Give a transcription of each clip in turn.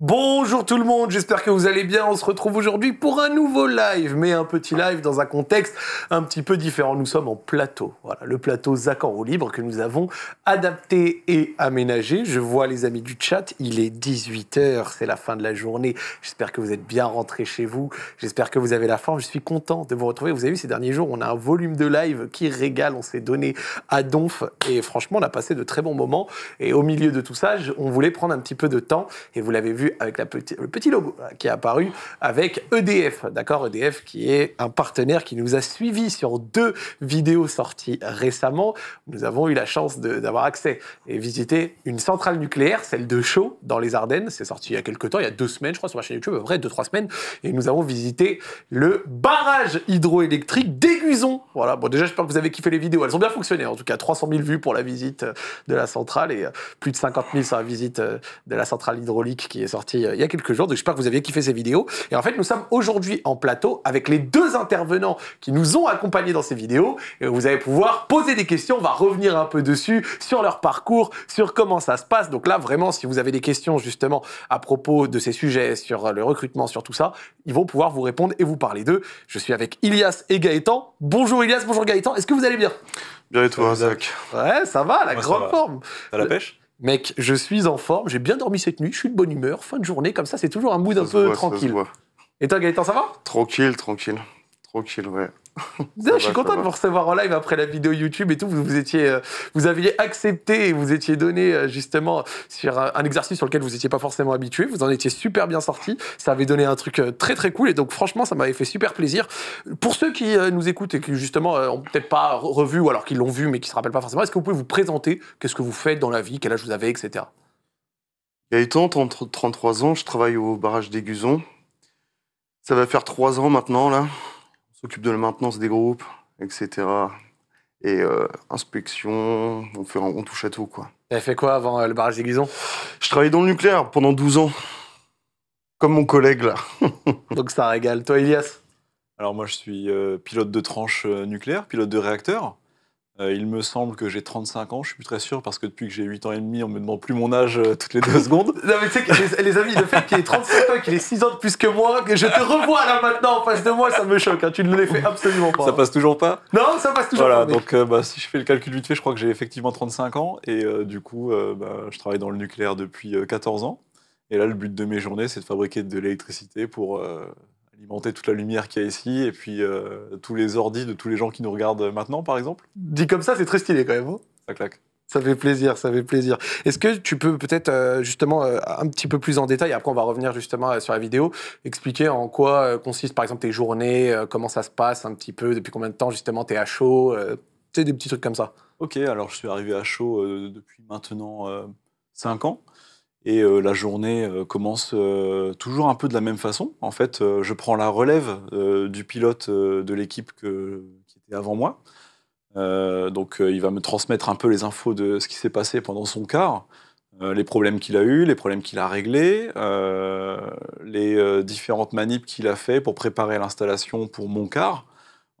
Bonjour tout le monde, j'espère que vous allez bien. On se retrouve aujourd'hui pour un nouveau live, mais un petit live dans un contexte un petit peu différent. Nous sommes en plateau, voilà, le plateau en au libre que nous avons adapté et aménagé. Je vois les amis du chat, il est 18h, c'est la fin de la journée. J'espère que vous êtes bien rentrés chez vous, j'espère que vous avez la forme. Je suis content de vous retrouver. Vous avez vu ces derniers jours, on a un volume de live qui régale, on s'est donné à donf et franchement, on a passé de très bons moments. Et au milieu de tout ça, on voulait prendre un petit peu de temps et vous l'avez vu avec la le petit logo hein, qui est apparu avec EDF, d'accord EDF qui est un partenaire qui nous a suivis sur deux vidéos sorties récemment. Nous avons eu la chance d'avoir accès et visiter une centrale nucléaire, celle de Chaux, dans les Ardennes. C'est sorti il y a quelques temps, il y a deux semaines, je crois, sur ma chaîne YouTube, à peu deux, trois semaines. Et nous avons visité le barrage hydroélectrique d'Aiguison Voilà, bon, déjà, j'espère que vous avez kiffé les vidéos. Elles ont bien fonctionné, en tout cas, 300 000 vues pour la visite euh, de la centrale et euh, plus de 50 000 sur la visite euh, de la centrale hydraulique qui est sortie euh, il y a quelques jours, donc j'espère que vous aviez kiffé ces vidéos. Et en fait, nous sommes aujourd'hui en plateau avec les deux intervenants qui nous ont accompagnés dans ces vidéos. Et vous allez pouvoir poser des questions, on va revenir un peu dessus, sur leur parcours, sur comment ça se passe. Donc là, vraiment, si vous avez des questions justement à propos de ces sujets, sur le recrutement, sur tout ça, ils vont pouvoir vous répondre et vous parler d'eux. Je suis avec Ilias et Gaëtan. Bonjour Ilias, bonjour Gaëtan, est-ce que vous allez bien Bien et toi, euh, Zach Ouais, ça va, la grande forme. À la pêche Mec, je suis en forme, j'ai bien dormi cette nuit, je suis de bonne humeur, fin de journée, comme ça, c'est toujours un mood d'un un peu tranquille. Et toi, Gaëtan, ça va Tranquille, tranquille. Tranquille, ouais. je suis content de vous recevoir en live après la vidéo YouTube et tout. Vous, vous, étiez, euh, vous aviez accepté et vous étiez donné euh, justement sur euh, un exercice sur lequel vous n'étiez pas forcément habitué. Vous en étiez super bien sorti. Ça avait donné un truc très très cool et donc franchement, ça m'avait fait super plaisir. Pour ceux qui nous écoutent et qui justement n'ont peut-être pas revu ou alors qui l'ont vu mais qui se rappellent pas forcément, est-ce que vous pouvez vous présenter Qu'est-ce que vous faites dans la vie Quel âge vous avez, etc. Gaëtan, 33 ans, je travaille au barrage des Ça va faire 3 ans maintenant, là s'occupe de la maintenance des groupes, etc. Et euh, inspection, on, on touche à tout. Quoi. T'avais fait quoi avant euh, le barrage des Guisons Je travaillais dans le nucléaire pendant 12 ans. Comme mon collègue là. Donc ça régale. Toi, Elias Alors moi, je suis euh, pilote de tranche nucléaire, pilote de réacteur. Euh, il me semble que j'ai 35 ans, je suis plus très sûr, parce que depuis que j'ai 8 ans et demi, on me demande plus mon âge euh, toutes les deux secondes. Non, mais tu sais, les, les, amis, le fait qu'il ait 35 ans, qu'il ait 6 ans de plus que moi, que je te revois là maintenant en face de moi, ça me choque. Hein. tu ne l'as fait absolument pas. Ça passe toujours pas Non, ça passe toujours pas. Voilà, donc euh, bah, si je fais le calcul vite fait, je crois que j'ai effectivement 35 ans, et du coup, bah, je travaille dans le nucléaire depuis 14 ans. Et là, le but de mes journées, c'est de fabriquer de l'électricité pour alimenter toute la lumière qu'il y a ici et puis euh, tous les ordis de tous les gens qui nous regardent maintenant, par exemple. Dit comme ça, c'est très stylé quand même. Hein. ça claque. Ça fait plaisir, ça fait plaisir. Est-ce que tu peux peut-être euh, justement euh, un petit peu plus en détail, après on va revenir justement sur la vidéo, expliquer en quoi consistent par exemple tes journées, comment ça se passe un petit peu, depuis combien de temps justement tu es à chaud, tu sais, des petits trucs comme ça. Ok, alors je suis arrivé à chaud depuis maintenant 5 ans. Et euh, la journée euh, commence euh, toujours un peu de la même façon. En fait, je prends la relève du pilote de l'équipe qui était avant moi. donc, il va me transmettre un peu les infos de ce qui s'est passé pendant son car, les problèmes qu'il a eus, les problèmes qu'il a réglés, les différentes manips qu'il a fait pour préparer l'installation pour mon car.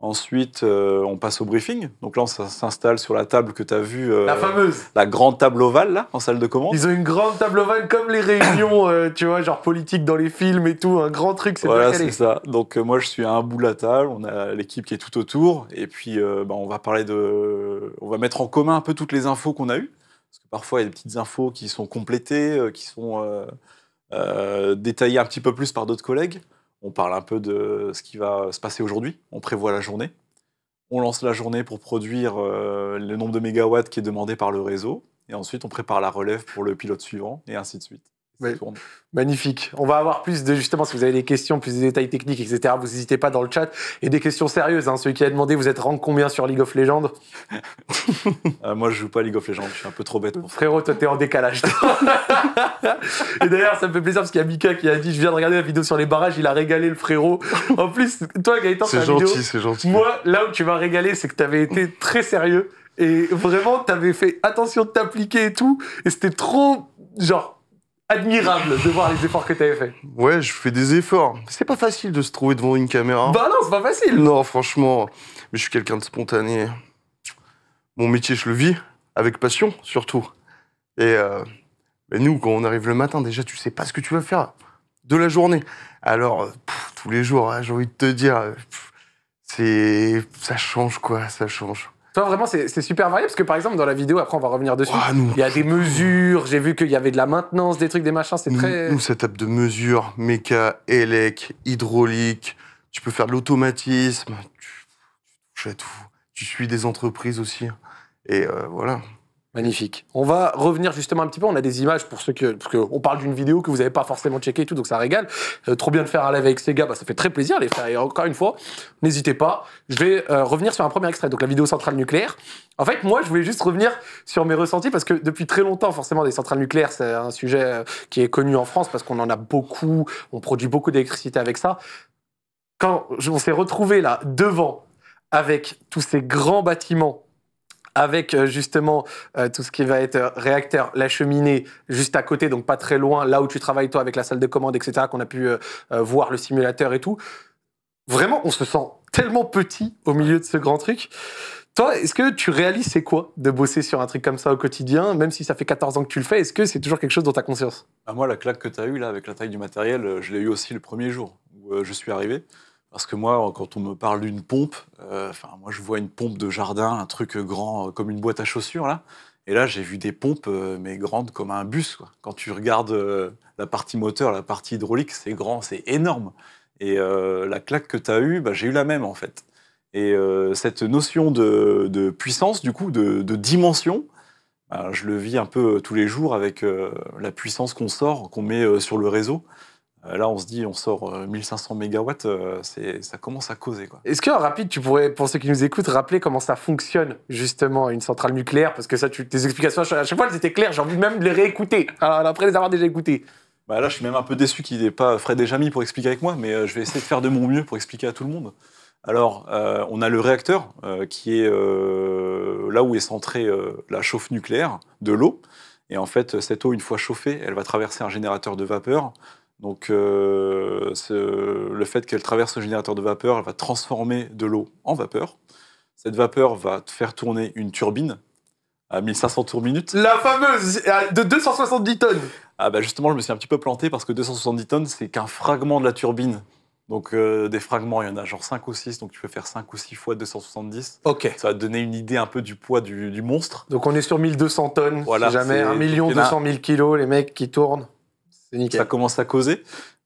Ensuite, euh, on passe au briefing. Donc là, on s'installe sur la table que tu as vue. Euh, la fameuse. La grande table ovale, là, en salle de commande. Ils ont une grande table ovale comme les réunions, euh, tu vois, genre politique dans les films et tout. Un grand truc, c'est Voilà, c'est ça. Donc moi, je suis à un bout de la table. On a l'équipe qui est tout autour. Et puis, bah, on va parler de. On va mettre en commun un peu toutes les infos qu'on a eues. Parce que parfois, il y a des petites infos qui sont complétées, qui sont détaillées un petit peu plus par d'autres collègues. On parle un peu de ce qui va se passer aujourd'hui. On prévoit la journée. On lance la journée pour produire euh, le nombre de mégawatts qui est demandé par le réseau. Et ensuite, on prépare la relève pour le pilote suivant, et ainsi de suite magnifique. On va avoir plus de, justement, si vous avez des questions, plus de détails techniques, etc., vous n'hésitez pas dans le chat. Et des questions sérieuses. Hein. Celui qui a demandé, vous êtes rank combien sur League of Legends euh, Moi, je joue pas League of Legends, je suis un peu trop bête Frérot, toi, t'es en décalage. et d'ailleurs, ça me fait plaisir parce qu'il y a Mika qui a dit Je viens de regarder la vidéo sur les barrages, il a régalé le frérot. En plus, toi, Gaëtan, c'est gentil, c'est gentil. Moi, là où tu m'as régalé, c'est que tu avais été très sérieux. Et vraiment, tu avais fait attention de t'appliquer et tout. Et c'était trop, genre, admirable de voir les efforts que tu avais fait. Ouais, je fais des efforts. C'est pas facile de se trouver devant une caméra. Bah non, c'est pas facile. Non, franchement, mais je suis quelqu'un de spontané. Mon métier, je le vis avec passion, surtout. Et euh, nous, quand on arrive le matin, déjà, tu sais pas ce que tu vas faire de la journée. Alors, euh, tous les jours, hein, j'ai envie de te dire, euh, c'est ça change quoi, ça change. Toi, vraiment, c'est super varié parce que par exemple, dans la vidéo, après, on va revenir dessus. Ah, nous, il y a des mesures, j'ai vu qu'il y avait de la maintenance, des trucs, des machins, c'est très. Nous, setup de mesures, méca, élec, hydraulique, tu peux faire de l'automatisme, tu, à tout. tu, suis des entreprises aussi. Et euh, voilà. Magnifique. On va revenir justement un petit peu. On a des images pour ceux que. Parce qu'on parle d'une vidéo que vous n'avez pas forcément checkée et tout, donc ça régale. Euh, trop bien de faire un live avec ces gars, bah, ça fait très plaisir, les frères. Et encore une fois, n'hésitez pas. Je vais euh, revenir sur un premier extrait, donc la vidéo centrale nucléaire. En fait, moi, je voulais juste revenir sur mes ressentis parce que depuis très longtemps, forcément, des centrales nucléaires, c'est un sujet euh, qui est connu en France parce qu'on en a beaucoup. On produit beaucoup d'électricité avec ça. Quand on s'est retrouvé là, devant, avec tous ces grands bâtiments avec euh, justement euh, tout ce qui va être euh, réacteur, la cheminée juste à côté, donc pas très loin, là où tu travailles toi avec la salle de commande, etc., qu'on a pu voir le simulateur et tout. Vraiment, on se sent tellement petit au milieu de ce grand truc. Toi, est-ce que tu réalises c'est quoi de bosser sur un truc comme ça au quotidien, même si ça fait 14 ans que tu le fais Est-ce que c'est toujours quelque chose dans ta conscience ah, Moi, la claque que tu as eue là avec la taille du matériel, je l'ai eue aussi le premier jour où je suis arrivé. Parce que moi, quand on me parle d'une pompe, euh, moi, je vois une pompe de jardin, un truc grand euh, comme une boîte à chaussures, là. Et là, j'ai vu des pompes, euh, mais grandes comme un bus. Quand tu regardes la partie moteur, la partie hydraulique, c'est grand, c'est énorme. Et la claque que tu as eue, bah, j'ai eu la même, en fait. Et cette notion de, puissance, du coup, de, dimension, bah, je le vis un peu tous les jours avec la puissance qu'on sort, qu'on met sur le réseau. Euh, là, on se dit, on sort 1500 euh, mégawatts, euh, ça commence à causer. Est-ce que, rapide, tu pourrais, pour ceux qui nous écoutent, rappeler comment ça fonctionne, justement, une centrale nucléaire Parce que ça, tu, tes explications, à chaque fois, elles étaient claires, j'ai envie même de les réécouter, ah, après les avoir déjà écoutées. Bah là, je suis même un peu déçu qu'il n'ait pas Fred et Jamy pour expliquer avec moi, mais je vais essayer de faire de mon mieux pour expliquer à tout le monde. Alors, on a le réacteur, qui est là où est centrée la chauffe nucléaire de l'eau. Et en fait, cette eau, une fois chauffée, elle va traverser un générateur de vapeur donc euh, le fait qu'elle traverse le générateur de vapeur, elle va transformer de l'eau en vapeur. Cette vapeur va faire tourner une turbine à 1500 tours minute. La fameuse euh, de 270 tonnes. Ah bah justement, je me suis un petit peu planté parce que 270 tonnes, c'est qu'un fragment de la turbine. Donc euh, des fragments, il y en a genre 5 ou 6, donc tu peux faire 5 ou 6 fois 270. Ok. Ça va te donner une idée un peu du poids du, monstre. Donc on est sur 1200 tonnes, voilà, si jamais 1 200 000 kilos les mecs qui tournent. Ça commence à causer.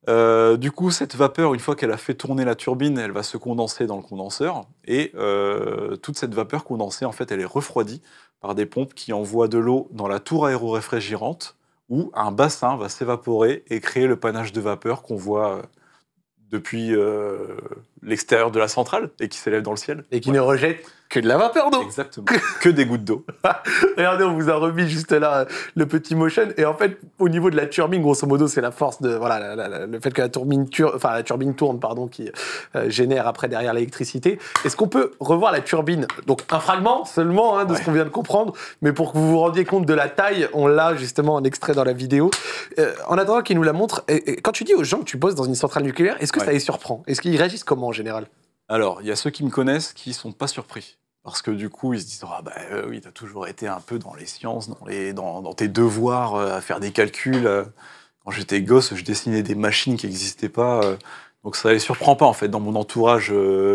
Euh, du coup, cette vapeur, une fois qu'elle a fait tourner la turbine, elle va se condenser dans le condenseur. Et euh, toute cette vapeur condensée, en fait, elle est refroidie par des pompes qui envoient de l'eau dans la tour aéroréfrigérante où un bassin va s'évaporer et créer le panache de vapeur qu'on voit euh, depuis l'extérieur de la centrale et qui s'élève dans le ciel. Et qui ne rejette que de la vapeur d'eau. Exactement. que des gouttes d'eau. Regardez, on vous a remis juste là le petit motion. Et en fait, au niveau de la turbine, grosso modo, c'est la force de voilà le fait que la turbine, enfin, la turbine tourne, pardon, qui euh, génère après derrière l'électricité. Est-ce qu'on peut revoir la turbine Donc un fragment seulement hein, de ce qu'on vient de comprendre, mais pour que vous vous rendiez compte de la taille, on l'a justement en extrait dans la vidéo. Euh, en attendant qu'il nous la montre, et, quand tu dis aux gens que tu bosses dans une centrale nucléaire, est-ce que ça les surprend Est-ce qu'ils réagissent comment en général alors, il y a ceux qui me connaissent qui ne sont pas surpris. Parce que du coup, ils se disent Ah, bah euh, oui, t'as toujours été un peu dans les sciences, dans, les, dans, tes devoirs euh, à faire des calculs. Quand j'étais gosse, je dessinais des machines qui n'existaient pas. Euh, donc ça les surprend pas, en fait, dans mon entourage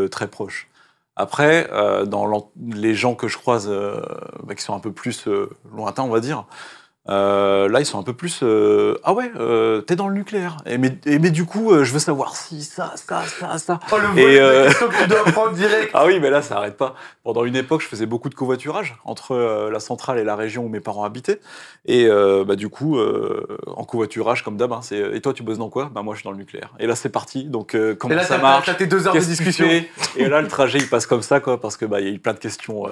très proche. Après, dans les gens que je croise, bah, qui sont un peu plus lointains, on va dire, euh, là, ils sont un peu plus. Euh, ah ouais, euh, t'es dans le nucléaire. Et mais, du coup, je veux savoir si ça, ça, ça, ça. Oh, et tu dois direct. Ah oui, mais là, ça n'arrête pas. Pendant une époque, je faisais beaucoup de covoiturage entre la centrale et la région où mes parents habitaient. Et bah, du coup, en covoiturage, comme d'hab, hein, c'est. Et toi, tu bosses dans quoi Bah, moi, je suis dans le nucléaire. Et là, c'est parti. Donc, comment et là, ça marche T'as tes deux heures de discussion. Et là, le trajet, il passe comme ça, quoi, parce que bah, y a eu plein de questions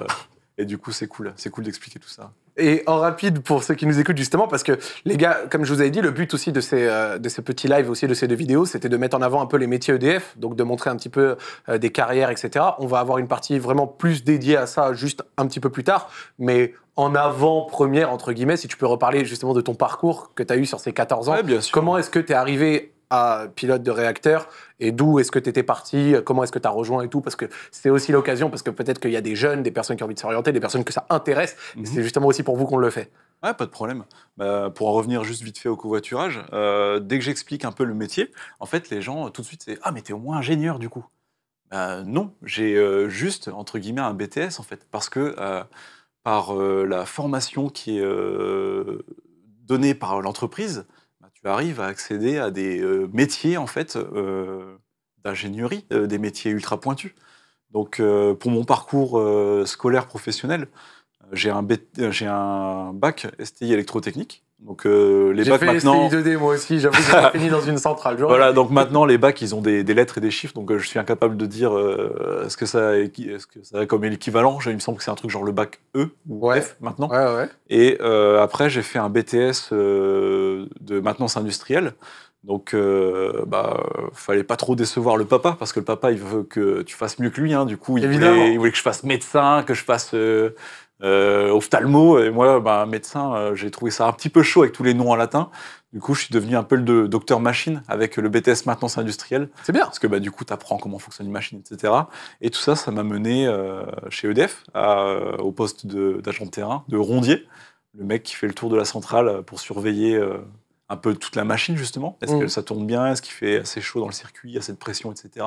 et du coup, c'est cool. C'est cool d'expliquer tout ça. Et en rapide, pour ceux qui nous écoutent justement, parce que les gars, comme je vous avais dit, le but aussi de ces, euh, de ces petits lives, aussi de ces deux vidéos, c'était de mettre en avant un peu les métiers EDF, donc de montrer un petit peu euh, des carrières, etc. On va avoir une partie vraiment plus dédiée à ça juste un petit peu plus tard, mais en avant-première, entre guillemets, si tu peux reparler justement de ton parcours que tu as eu sur ces 14 ans. Comment est-ce que tu es arrivé à pilote de réacteur et d'où est-ce que tu étais parti, comment est-ce que tu as rejoint et tout, parce que c'est aussi l'occasion, parce que peut-être qu'il y a des jeunes, des personnes qui ont envie de s'orienter, des personnes que ça intéresse, mhm. c'est justement aussi pour vous qu'on le fait. Ouais, pas de problème. Bah, pour en revenir juste vite fait au covoiturage, euh, dès que j'explique un peu le métier, en fait, les gens, tout de suite, c'est Ah, mais t'es au moins ingénieur du coup. Bah, non, j'ai euh, juste, entre guillemets, un BTS, en fait, parce que euh, par la formation qui est donnée par l'entreprise, tu arrives à accéder à des euh, métiers en fait euh, d'ingénierie, euh, des métiers ultra pointus. Donc pour mon parcours scolaire professionnel, j'ai un, un bac STI électrotechnique donc euh, les bacs maintenant. 2D moi aussi, j'avoue, j'ai fini dans une centrale. Voilà, donc maintenant les bacs ils ont des, lettres et des chiffres, donc euh, je suis incapable de dire euh, est-ce que ça -ce que ça a comme équivalent. Il me semble que c'est un truc genre le bac E ou F maintenant. Et après j'ai fait un BTS de maintenance industrielle. Donc, il bah, fallait pas trop décevoir le papa parce que le papa, il veut que tu fasses mieux que lui. Hein. Du coup, il voulait, voulait, que je fasse médecin, que je fasse au euh, ophtalmo. Et moi, ben médecin, euh, j'ai trouvé ça un petit peu chaud avec tous les noms en latin. Du coup, je suis devenu un peu le docteur machine avec le BTS maintenance industrielle. C'est bien. Parce que bah, du coup, tu apprends comment fonctionne une machine, etc. Et tout ça, ça m'a mené euh, chez EDF au poste d'agent de, terrain, de rondier, le mec qui fait le tour de la centrale pour surveiller un peu toute la machine, justement. Est-ce mm. que ça tourne bien Est-ce qu'il fait assez chaud dans le circuit, assez de pression, etc.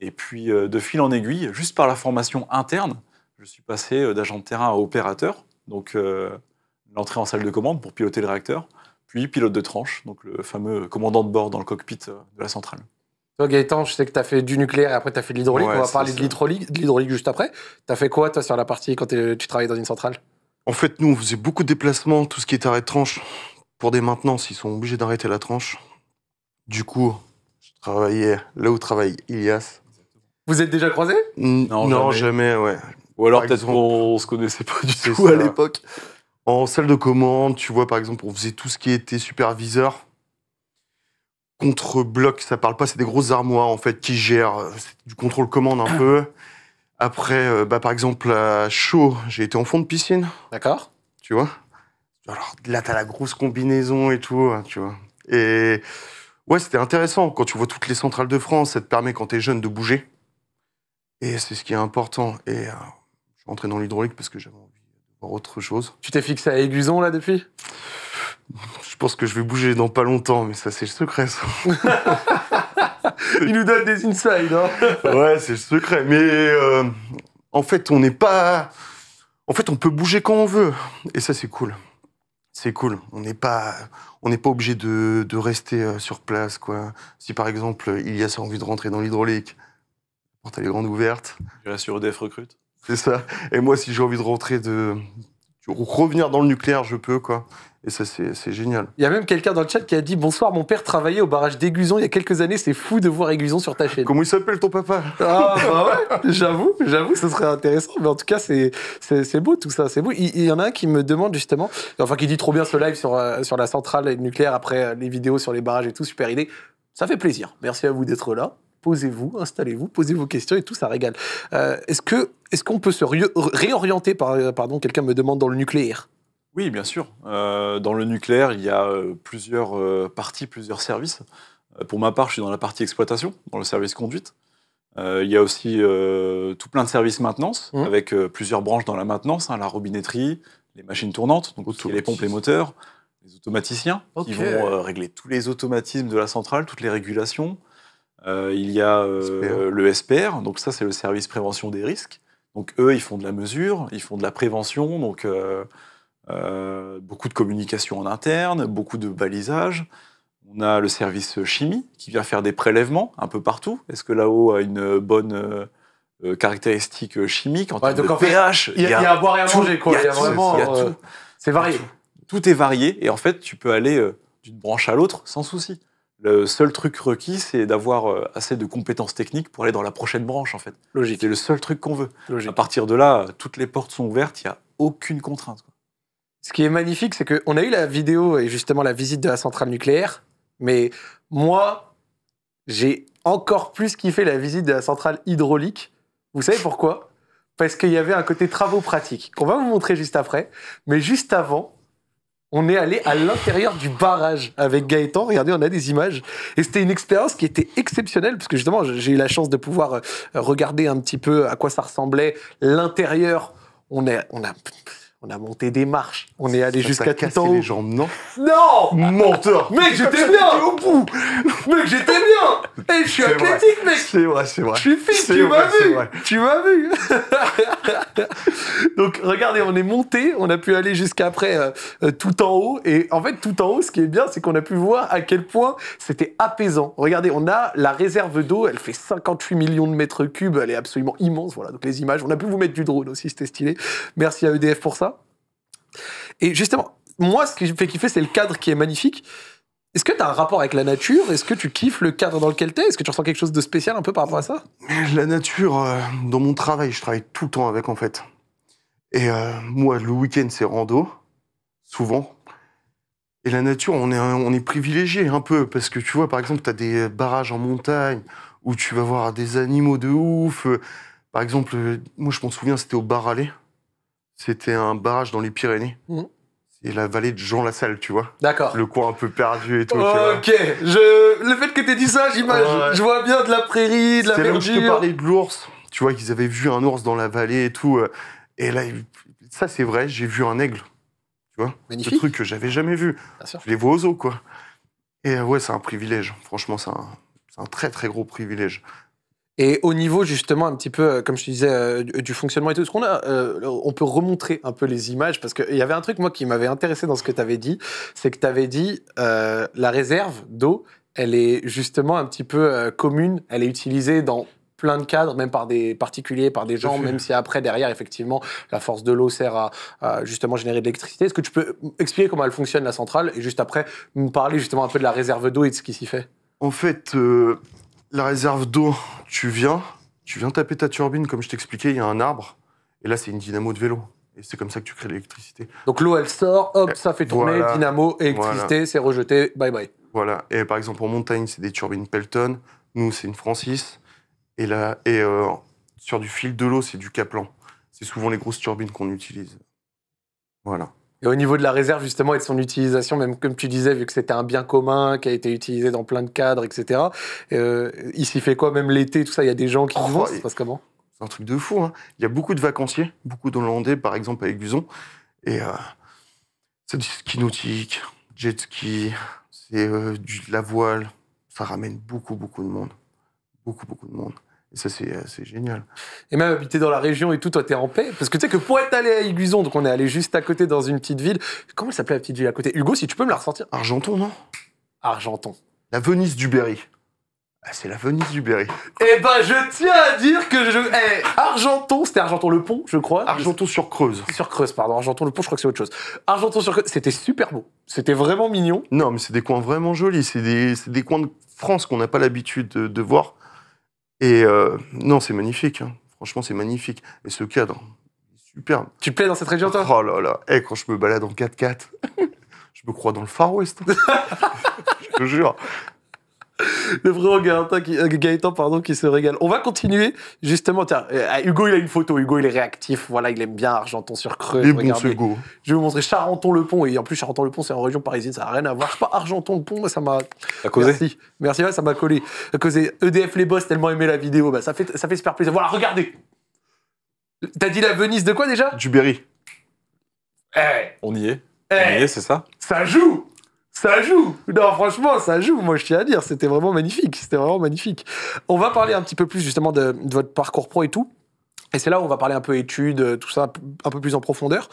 Et puis, de fil en aiguille, juste par la formation interne, je suis passé euh, d'agent de terrain à opérateur, donc euh, l'entrée en salle de commande pour piloter le réacteur, puis pilote de tranche, donc le fameux commandant de bord dans le cockpit euh, de la centrale. Toi, Gaëtan, je sais que tu as fait du nucléaire et après tu as fait de l'hydraulique. On va parler de l'hydraulique juste après. Tu as fait quoi, toi, sur la partie quand tu travailles dans une centrale en fait, nous, on faisait beaucoup de déplacements, tout ce qui est arrêt de tranche. Pour des maintenances, ils sont obligés d'arrêter la tranche. Du coup, je travaillais là où travaille Ilias. Vous êtes déjà croisés Non, jamais. jamais. ouais. Ou alors peut-être qu'on se connaissait pas du tout à l'époque. En salle de commande, tu vois, par exemple, on faisait tout ce qui était superviseur. Contre-bloc, ça parle pas, c'est des grosses armoires, en fait, qui gèrent euh, du contrôle-commande un peu. Après, euh, bah, par exemple, à chaud, j'ai été en fond de piscine. D'accord. Tu vois Alors là, t'as la grosse combinaison et tout, hein, tu vois. Et ouais, c'était intéressant. Quand tu vois toutes les centrales de France, ça te permet, quand t'es jeune, de bouger. Et c'est ce qui est important. Et euh, entrer dans l'hydraulique parce que j'avais envie de voir autre chose. Tu t'es fixé à Aiguzon là depuis Je pense que je vais bouger dans pas longtemps, mais ça c'est le secret Il nous donne des insides. Hein ouais, c'est le secret. Mais euh, en fait, on n'est pas. En fait, on peut bouger quand on veut. Et ça, c'est cool. C'est cool. On n'est pas, on n'est pas obligé de, rester euh, sur place, quoi. Si par exemple, il y a ça envie de rentrer dans l'hydraulique, porte les grandes ouvertes. Tu restes sur EDF Recrute c'est ça. Et moi, si j'ai envie de rentrer de revenir dans le nucléaire, je peux quoi. Et ça, c'est génial. Il y a même quelqu'un dans le chat qui a dit Bonsoir, mon père travaillait au barrage d'Aiguzon il y a quelques années, c'est fou de voir Aiguzon sur ta chaîne. Comment il s'appelle ton papa Ah, bah ouais, j'avoue, j'avoue, ce serait intéressant. Mais en tout cas, c'est beau tout ça, c'est beau. Il, y en a un qui me demande justement, enfin, qui dit trop bien ce live sur, euh, sur la centrale nucléaire après les vidéos sur les barrages et tout, super idée. Ça fait plaisir. Merci à vous d'être là posez-vous, installez-vous, posez vos questions et tout, ça régale. Euh, est-ce que est-ce qu'on peut se réorienter euh, Pardon, quelqu'un me demande dans le nucléaire. Oui, bien sûr. Euh, dans le nucléaire, il y a plusieurs parties, plusieurs services. Pour ma part, je suis dans la partie exploitation, dans le service conduite. il y a aussi tout plein de services maintenance, mmh. avec plusieurs branches dans la maintenance, hein, la robinetterie, les machines tournantes, donc les pompes, et moteurs, les automaticiens, qui vont régler tous les automatismes de la centrale, toutes les régulations, euh, il y a euh, le SPR, donc ça c'est le service prévention des risques. Donc eux, ils font de la mesure, ils font de la prévention, donc euh, beaucoup de communication en interne, beaucoup de balisage. On a le service chimie qui vient faire des prélèvements un peu partout. Est-ce que là-haut a une bonne caractéristique chimique en termes de pH. Il y, a à boire et à manger, Il y a, vraiment. C'est varié. Tout, est varié et en fait, tu peux aller d'une branche à l'autre sans souci. Le seul truc requis, c'est d'avoir euh, assez de compétences techniques pour aller dans la prochaine branche, en fait. Logique. C'est le seul truc qu'on veut. Logique. À partir de là, toutes les portes sont ouvertes, il n'y a aucune contrainte. Ce qui est magnifique, c'est qu'on a eu la vidéo et justement la visite de la centrale nucléaire, mais moi, j'ai encore plus kiffé la visite de la centrale hydraulique. Vous savez pourquoi Parce qu'il y avait un côté travaux pratiques qu'on va vous montrer juste après. Mais juste avant, on est allé à l'intérieur du barrage avec Gaëtan. Regardez, on a des images. Et c'était une expérience qui était exceptionnelle, parce que justement, j'ai eu la chance de pouvoir euh, regarder un petit peu à quoi ça ressemblait. L'intérieur, on, est, on a on a monté des marches, on est allé jusqu'à tout en les jambes, non Non Menteur Mec, j'étais bien Mec, j'étais bien Hey, je suis athlétique, mec C'est vrai, c'est vrai. Je suis fit, tu m'as vu Tu m'as vu Donc, regardez, on est monté, on a pu aller jusqu'après euh, euh, tout en haut. Et en fait, tout en haut, ce qui est bien, c'est qu'on a pu voir à quel point c'était apaisant. Regardez, on a la réserve d'eau, elle fait 58 millions de mètres cubes, elle est absolument immense. Voilà, donc les images, on a pu vous mettre du drone aussi, c'était stylé. Merci à EDF pour ça. Et justement, moi, ce qui me fait kiffer, c'est le cadre qui est magnifique. Est-ce que tu as un rapport avec la nature Est-ce que tu kiffes le cadre dans lequel tu es Est-ce que tu ressens quelque chose de spécial un peu par rapport à ça La nature, euh, dans mon travail, je travaille tout le temps avec en fait. Et euh, moi, le week-end, c'est rando, souvent. Et la nature, on est, on est privilégié un peu, parce que tu vois, par exemple, tu as des barrages en montagne où tu vas voir des animaux de ouf. Par exemple, euh, moi, je m'en souviens, c'était au Baralais. C'était un barrage dans les Pyrénées. Mmh. Et la vallée de Jean Lassalle, tu vois. D'accord. Le coin un peu perdu et tout. ok. Je... Le fait que tu dit ça, j'imagine. Je vois bien de la prairie, de la verdure. C'est je te parlais de l'ours. Tu vois qu'ils avaient vu un ours dans la vallée et tout. Euh, et là, ça c'est vrai, j'ai vu un aigle. Tu vois Magnifique. Ce truc que j'avais jamais vu. les vois quoi. Et euh, ouais, c'est un privilège. Franchement, c'est un très très gros privilège. Et au niveau justement un petit peu, euh, comme je te disais, euh, du fonctionnement et tout, ce qu'on a, euh, on peut remontrer un peu les images parce qu'il y avait un truc moi qui m'avait intéressé dans ce que tu avais dit, c'est que tu avais dit la réserve d'eau, elle est justement un petit peu commune, elle est utilisée dans plein de cadres, même par des particuliers, par des gens, même si après, derrière, effectivement, la force de l'eau sert à, justement générer de l'électricité. Est-ce que tu peux expliquer comment elle fonctionne, la centrale, et juste après, nous parler justement un peu de la réserve d'eau et de ce qui s'y fait En fait, la réserve d'eau, tu viens, tu viens taper ta turbine, comme je t'expliquais, il y a un arbre, et là c'est une dynamo de vélo. Et c'est comme ça que tu crées l'électricité. Donc l'eau, elle sort, hop, ça fait tourner, dynamo, électricité, c'est rejeté, bye bye. Voilà. Et par exemple, en montagne, c'est des turbines Pelton. Nous, c'est une Francis. Et là, et euh, sur du fil de l'eau, c'est du Kaplan. C'est souvent les grosses turbines qu'on utilise. Voilà. Et au niveau de la réserve, justement, et de son utilisation, même comme tu disais, vu que c'était un bien commun qui a été utilisé dans plein de cadres, etc., euh, il s'y fait quoi Même l'été, tout ça, il y a des gens qui oh, vont, se passe comment C'est un truc de fou. Hein. Il y a beaucoup de vacanciers, beaucoup d'Hollandais, par exemple, avec Guzon. Et c'est euh, du ski nautique, jet ski, c'est euh, de la voile. Ça ramène beaucoup, beaucoup de monde. Beaucoup, beaucoup de monde ça, euh, c'est génial. Et même habiter dans la région et tout, toi, t'es en paix. Parce que tu sais que pour être allé à Aiguison, donc on est allé juste à côté dans une petite ville. Comment elle s'appelait la petite ville à côté Hugo, si tu peux me la ressortir. Argenton, non Argenton. La Venise du Berry. Ah, c'est la Venise du Berry. Eh ben, je tiens à dire que je. Eh, Argenton, c'était Argenton-le-Pont, je crois. Argenton-sur-Creuse. Sur-Creuse, pardon. Argenton-le-Pont, je crois que c'est autre chose. Argenton-sur-Creuse, c'était super beau. C'était vraiment mignon. Non, mais c'est des coins vraiment jolis. C'est des, coins de France qu'on n'a pas l'habitude de voir. Et euh, non, c'est magnifique. Hein. Franchement, c'est magnifique. Et ce cadre, superbe. Tu plais dans cette région, toi Oh là là. Hey, eh, quand je me balade en 4x4, je me crois dans le Far West. Hein. je te jure. Le vrai Gaëtan qui, euh, pardon, qui se régale. On va continuer, justement. Euh, euh, Hugo, il a une photo. Hugo, il est réactif. Voilà, il aime bien Argenton sur Creux. Il bon, ce Hugo. Je vais vous montrer Charenton-le-Pont. Et en plus, Charenton-le-Pont, c'est en région parisienne. Ça n'a rien à voir. pas, Argenton-le-Pont, ça m'a. causé Merci. Merci, ça m'a collé. Causé. EDF, les boss, tellement aimé la vidéo. Bah, ça, fait, ça fait super plaisir. Voilà, regardez. T'as dit la Venise de quoi déjà Du Berry. Eh On y est. Eh On y est, c'est ça Ça joue ça joue Non, franchement, ça joue, moi je tiens à dire. C'était vraiment magnifique. C'était vraiment magnifique. On va parler un petit peu plus justement de, votre parcours pro et tout. Et c'est là où on va parler un peu études, euh, tout ça, un peu plus en profondeur.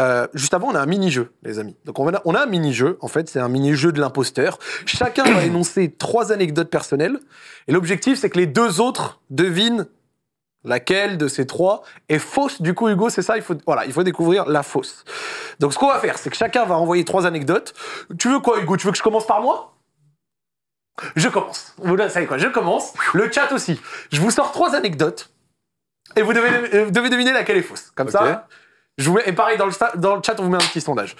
Euh, juste avant, on a un mini-jeu, les amis. Donc on on a un mini-jeu, en fait, c'est un mini-jeu de l'imposteur. Chacun va énoncer trois anecdotes personnelles. Et l'objectif, c'est que les deux autres devinent Laquelle de ces trois est fausse Du coup, Hugo, c'est ça, il faut, voilà, il faut découvrir la fausse. Donc, ce qu'on va faire, c'est que chacun va envoyer trois anecdotes. Tu veux quoi, Hugo Tu veux que je commence par moi Je commence. Vous savez quoi Je commence. Le chat aussi. Je vous sors trois anecdotes et vous devez, euh, deviner laquelle est fausse. Comme ça, je vous mets, et pareil, dans le, dans le chat, on vous met un petit sondage.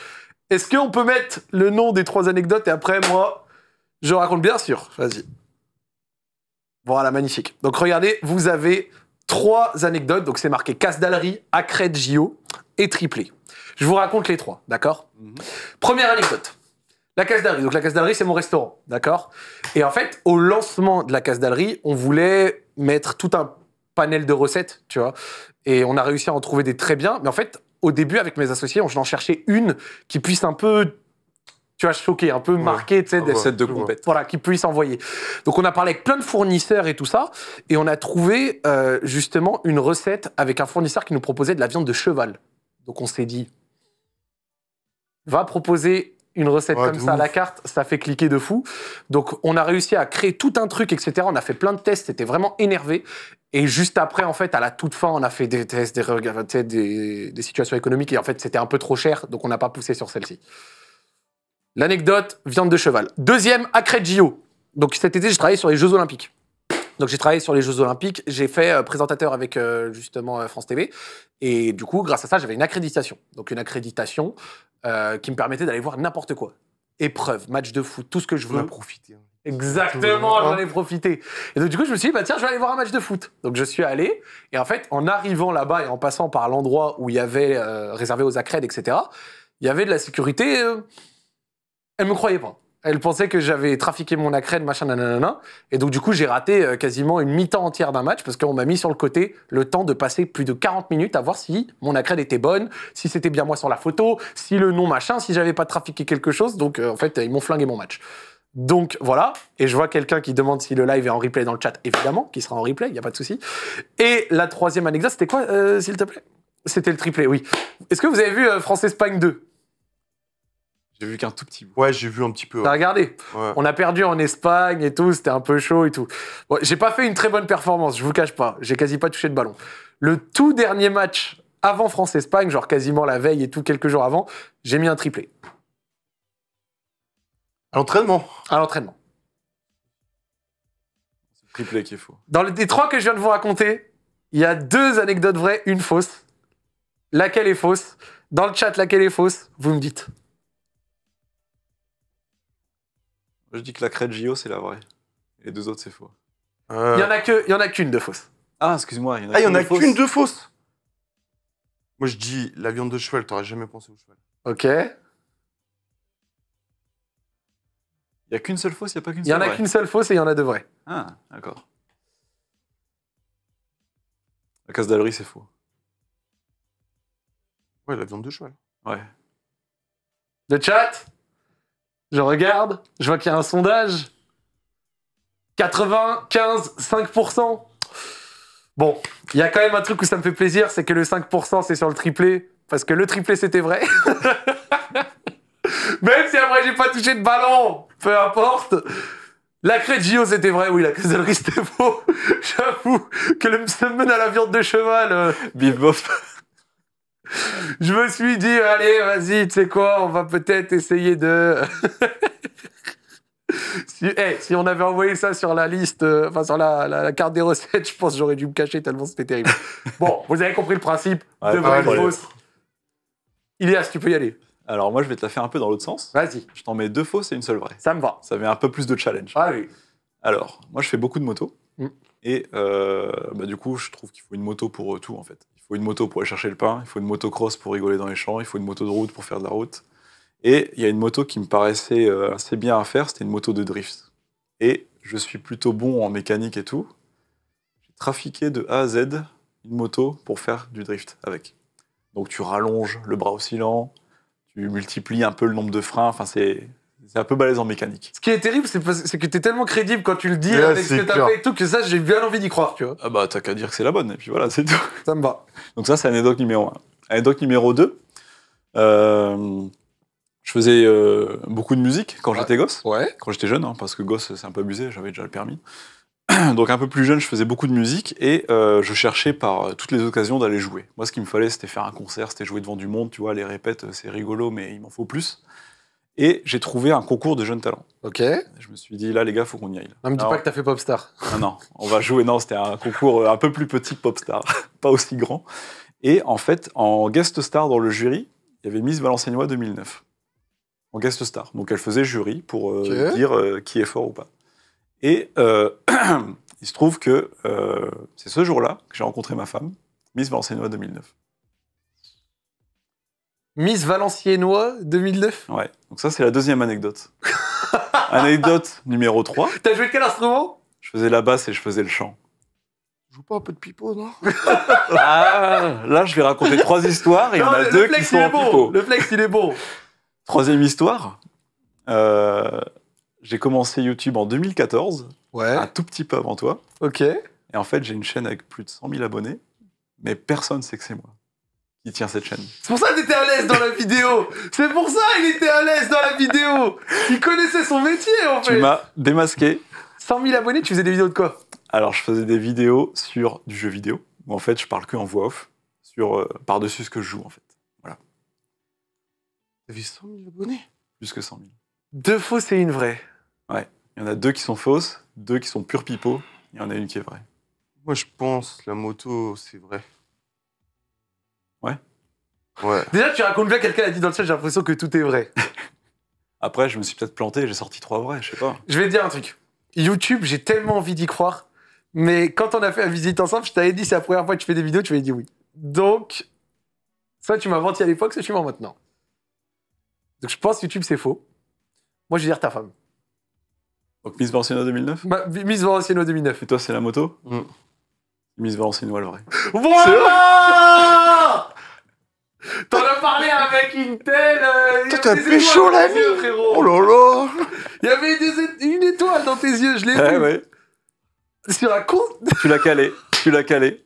Est-ce qu'on peut mettre le nom des trois anecdotes et après, moi, je raconte bien sûr Vas-y. Voilà, magnifique. Donc, regardez, vous avez trois anecdotes, donc c'est marqué casse d'Allery, de JO et triplé. Je vous raconte les trois, d'accord mhm. Première anecdote. La Casse d'Allery. Donc la Casse d'Allery, c'est mon restaurant, d'accord Et en fait, au lancement de la Casse on voulait mettre tout un panel de recettes, tu vois. Et on a réussi à en trouver des très bien. Mais en fait, au début, avec mes associés, on en cherchait une qui puisse un peu tu vois, choqué, un peu marqué, tu sais, ah des de compète. Voilà, qu'ils puissent envoyer. Donc on a parlé avec plein de fournisseurs et tout ça, et on a trouvé euh, justement une recette avec un fournisseur qui nous proposait de la viande de cheval. Donc on s'est dit, va proposer une recette comme ça à la carte, ça fait cliquer de fou. Donc on a réussi à créer tout un truc, etc. On a fait plein de tests, c'était vraiment énervé. Et juste après, en fait, à la toute fin, on a fait des tests, des situations économiques, et en fait, c'était un peu trop cher, donc on n'a pas poussé sur celle-ci. L'anecdote, viande de cheval. Deuxième, Accret Donc cet été, j'ai travaillé sur les Jeux Olympiques. Donc j'ai travaillé sur les Jeux Olympiques, j'ai fait euh, présentateur avec euh, justement euh, France TV, et du coup, grâce à ça, j'avais une accréditation. Donc une accréditation qui me permettait d'aller voir n'importe quoi. Épreuve, match de foot, tout ce que je veux. profiter. Exactement, j'en hein. ai profité. Et donc du coup, je me suis dit, bah tiens, je vais aller voir un match de foot. Donc je suis allé, et en fait, en arrivant là-bas et en passant par l'endroit où il y avait réservé aux accrèdes, etc., il y avait de la sécurité elle me croyait pas. Elle pensait que j'avais trafiqué mon accrède, machin, nanana. Et donc, du coup, j'ai raté euh, quasiment une mi-temps entière d'un match parce qu'on m'a mis sur le côté le temps de passer plus de 40 minutes à voir si mon accrède était bonne, si c'était bien moi sur la photo, si le nom, machin, si j'avais pas trafiqué quelque chose. Donc, euh, en fait, ils m'ont flingué mon match. Donc, voilà. Et je vois quelqu'un qui demande si le live est en replay dans le chat, évidemment, qui sera en replay, il n'y a pas de souci. Et la troisième anecdote, c'était quoi, euh, s'il te plaît C'était le triplé, oui. Est-ce que vous avez vu France-Espagne 2 j'ai vu qu'un tout petit bout. Ouais, j'ai vu un petit peu. Ouais. T'as regardé On a perdu en Espagne et tout, c'était un peu chaud et tout. Bon, j'ai pas fait une très bonne performance, je vous cache pas. J'ai quasi pas touché de ballon. Le tout dernier match avant France-Espagne, genre quasiment la veille et tout, quelques jours avant, j'ai mis un triplé. À l'entraînement À l'entraînement. Triplé qui est faux. Dans les trois que je viens de vous raconter, il y a deux anecdotes vraies, une fausse. Laquelle est fausse Dans le chat, laquelle est fausse Vous me dites. Je dis que la crête JO, c'est la vraie. Et deux autres, c'est faux. Euh. Il y en a qu'une de fausse. Ah, excuse-moi. Il y en a ah, qu'une de fausse. Moi, je dis la viande de cheval. T'aurais jamais pensé au cheval. Ok. Il y a qu'une seule fausse. Il n'y a pas qu'une. seule Il y en a qu'une seule fausse et il y en a deux vraies. Ah, d'accord. La casse d'Alry, c'est faux. Ouais, la viande de cheval. Ouais. Le chat je regarde, je vois qu'il y a un sondage. 95, 5%. Bon, il y a quand même un truc où ça me fait plaisir, c'est que le 5% c'est sur le triplé, parce que le triplé c'était vrai. même si après j'ai pas touché de ballon, peu importe. La de c'était vrai, oui, la casellerie c'était faux. J'avoue que le mène à la viande de cheval. Euh... je me suis dit, allez, vas-y, tu sais quoi, on va peut-être essayer de. si, si on avait envoyé ça sur la liste, euh, enfin sur la, carte des recettes, je pense que j'aurais dû me cacher tellement c'était terrible. bon, vous avez compris le principe ouais, de vrai fausse. Ilias, tu peux y aller. Alors moi, je vais te la faire un peu dans l'autre sens. Vas-y. Je t'en mets deux fausses et une seule vraie. Ça me va. Ça met un peu plus de challenge. Ah oui. Alors, moi, je fais beaucoup de moto. Mm. Et euh, bah, du coup, je trouve qu'il faut une moto pour euh, tout, en fait faut une moto pour aller chercher le pain, il faut une motocross pour rigoler dans les champs, il faut une moto de route pour faire de la route. Et il y a une moto qui me paraissait euh, assez bien à faire, c'était une moto de drift. Et je suis plutôt bon en mécanique et tout. J'ai trafiqué de A à Z une moto pour faire du drift avec. Donc tu rallonges le bras oscillant, tu multiplies un peu le nombre de freins, enfin c'est c'est un peu balèze en mécanique. Ce qui est terrible, c'est que t'es tellement crédible quand tu le dis avec ce que t'as fait et tout que ça, j'ai bien envie d'y croire, tu vois. Ah bah, t'as qu'à dire que c'est la bonne, et puis voilà, c'est tout. Ça me va. Donc, ça, c'est anecdote numéro 1. Anecdote numéro 2. Euh, je faisais euh, beaucoup de musique quand j'étais gosse. Ouais. Quand j'étais jeune, hein, parce que gosse, c'est un peu abusé, j'avais déjà le permis. Donc, un peu plus jeune, je faisais beaucoup de musique et euh, je cherchais par toutes les occasions d'aller jouer. Moi, ce qu'il me fallait, c'était faire un concert, c'était jouer devant du monde, tu vois, les répètes, c'est rigolo, mais il m'en faut plus. Et j'ai trouvé un concours de jeunes talents. Ok. Je me suis dit, là, les gars, faut qu'on y aille. Ne me dis pas que t'as fait Popstar. Non, non, on va jouer. Non, c'était un concours euh, un peu plus petit Popstar, pas aussi grand. Et en fait, en guest star dans le jury, il y avait Miss Valenciennois 2009. En guest star. Donc elle faisait jury pour euh, dire euh, qui est fort ou pas. Et il se trouve que c'est ce jour-là que j'ai rencontré ma femme, Miss Valenciennois 2009. Miss Valenciennois 2009 Ouais, donc ça c'est la deuxième anecdote. anecdote numéro 3. T'as joué de quel instrument Je faisais la basse et je faisais le chant. Je joue pas un peu de pipeau, non ah, Là, je vais raconter trois histoires et il y en a deux qui sont en Le flex, il est beau. Troisième histoire. Euh, j'ai commencé YouTube en 2014. Ouais. Un tout petit peu avant toi. Ok. Et en fait, j'ai une chaîne avec plus de 100 000 abonnés, mais personne sait que c'est moi tient cette chaîne. C'est pour ça que était à l'aise dans la vidéo. C'est pour ça il était à l'aise dans la vidéo. Il connaissait son métier en fait. Tu m'as démasqué. 100 000 abonnés, tu faisais des vidéos de quoi Alors je faisais des vidéos sur du jeu vidéo. en fait je parle que en voix off, sur euh, par-dessus ce que je joue en fait. Voilà. as vu 100 000 abonnés Plus que 100 000. Deux fausses et une vraie. Ouais. Il y en a deux qui sont fausses, deux qui sont pure pipeau. Il y en a une qui est vraie. Moi je pense la moto c'est vrai. Ouais. ouais. Déjà, tu racontes bien, quelqu'un a dit dans le chat, j'ai l'impression que tout est vrai. Après, je me suis peut-être planté, j'ai sorti trois vrais, je sais pas. Je vais te dire un truc. YouTube, j'ai tellement envie d'y croire, mais quand on a fait la visite ensemble, je t'avais dit, c'est la première fois que tu fais des vidéos, tu m'avais dit oui. Donc, soit tu m'as menti à l'époque, soit suis mort maintenant. Donc je pense que YouTube, c'est faux. Moi, je vais dire ta femme. Donc Miss Valenciano 2009 bah, Miss Valenciano 2009. Et toi, c'est la moto mm. Miss Valenciano, le vrai. T'en as parlé avec une telle. Euh, chaud pécho la vie Oh là là Il y avait une étoile dans tes yeux, je l'ai vu. Ah vu. Ouais. Sur un compte Tu l'as calé, tu l'as calé.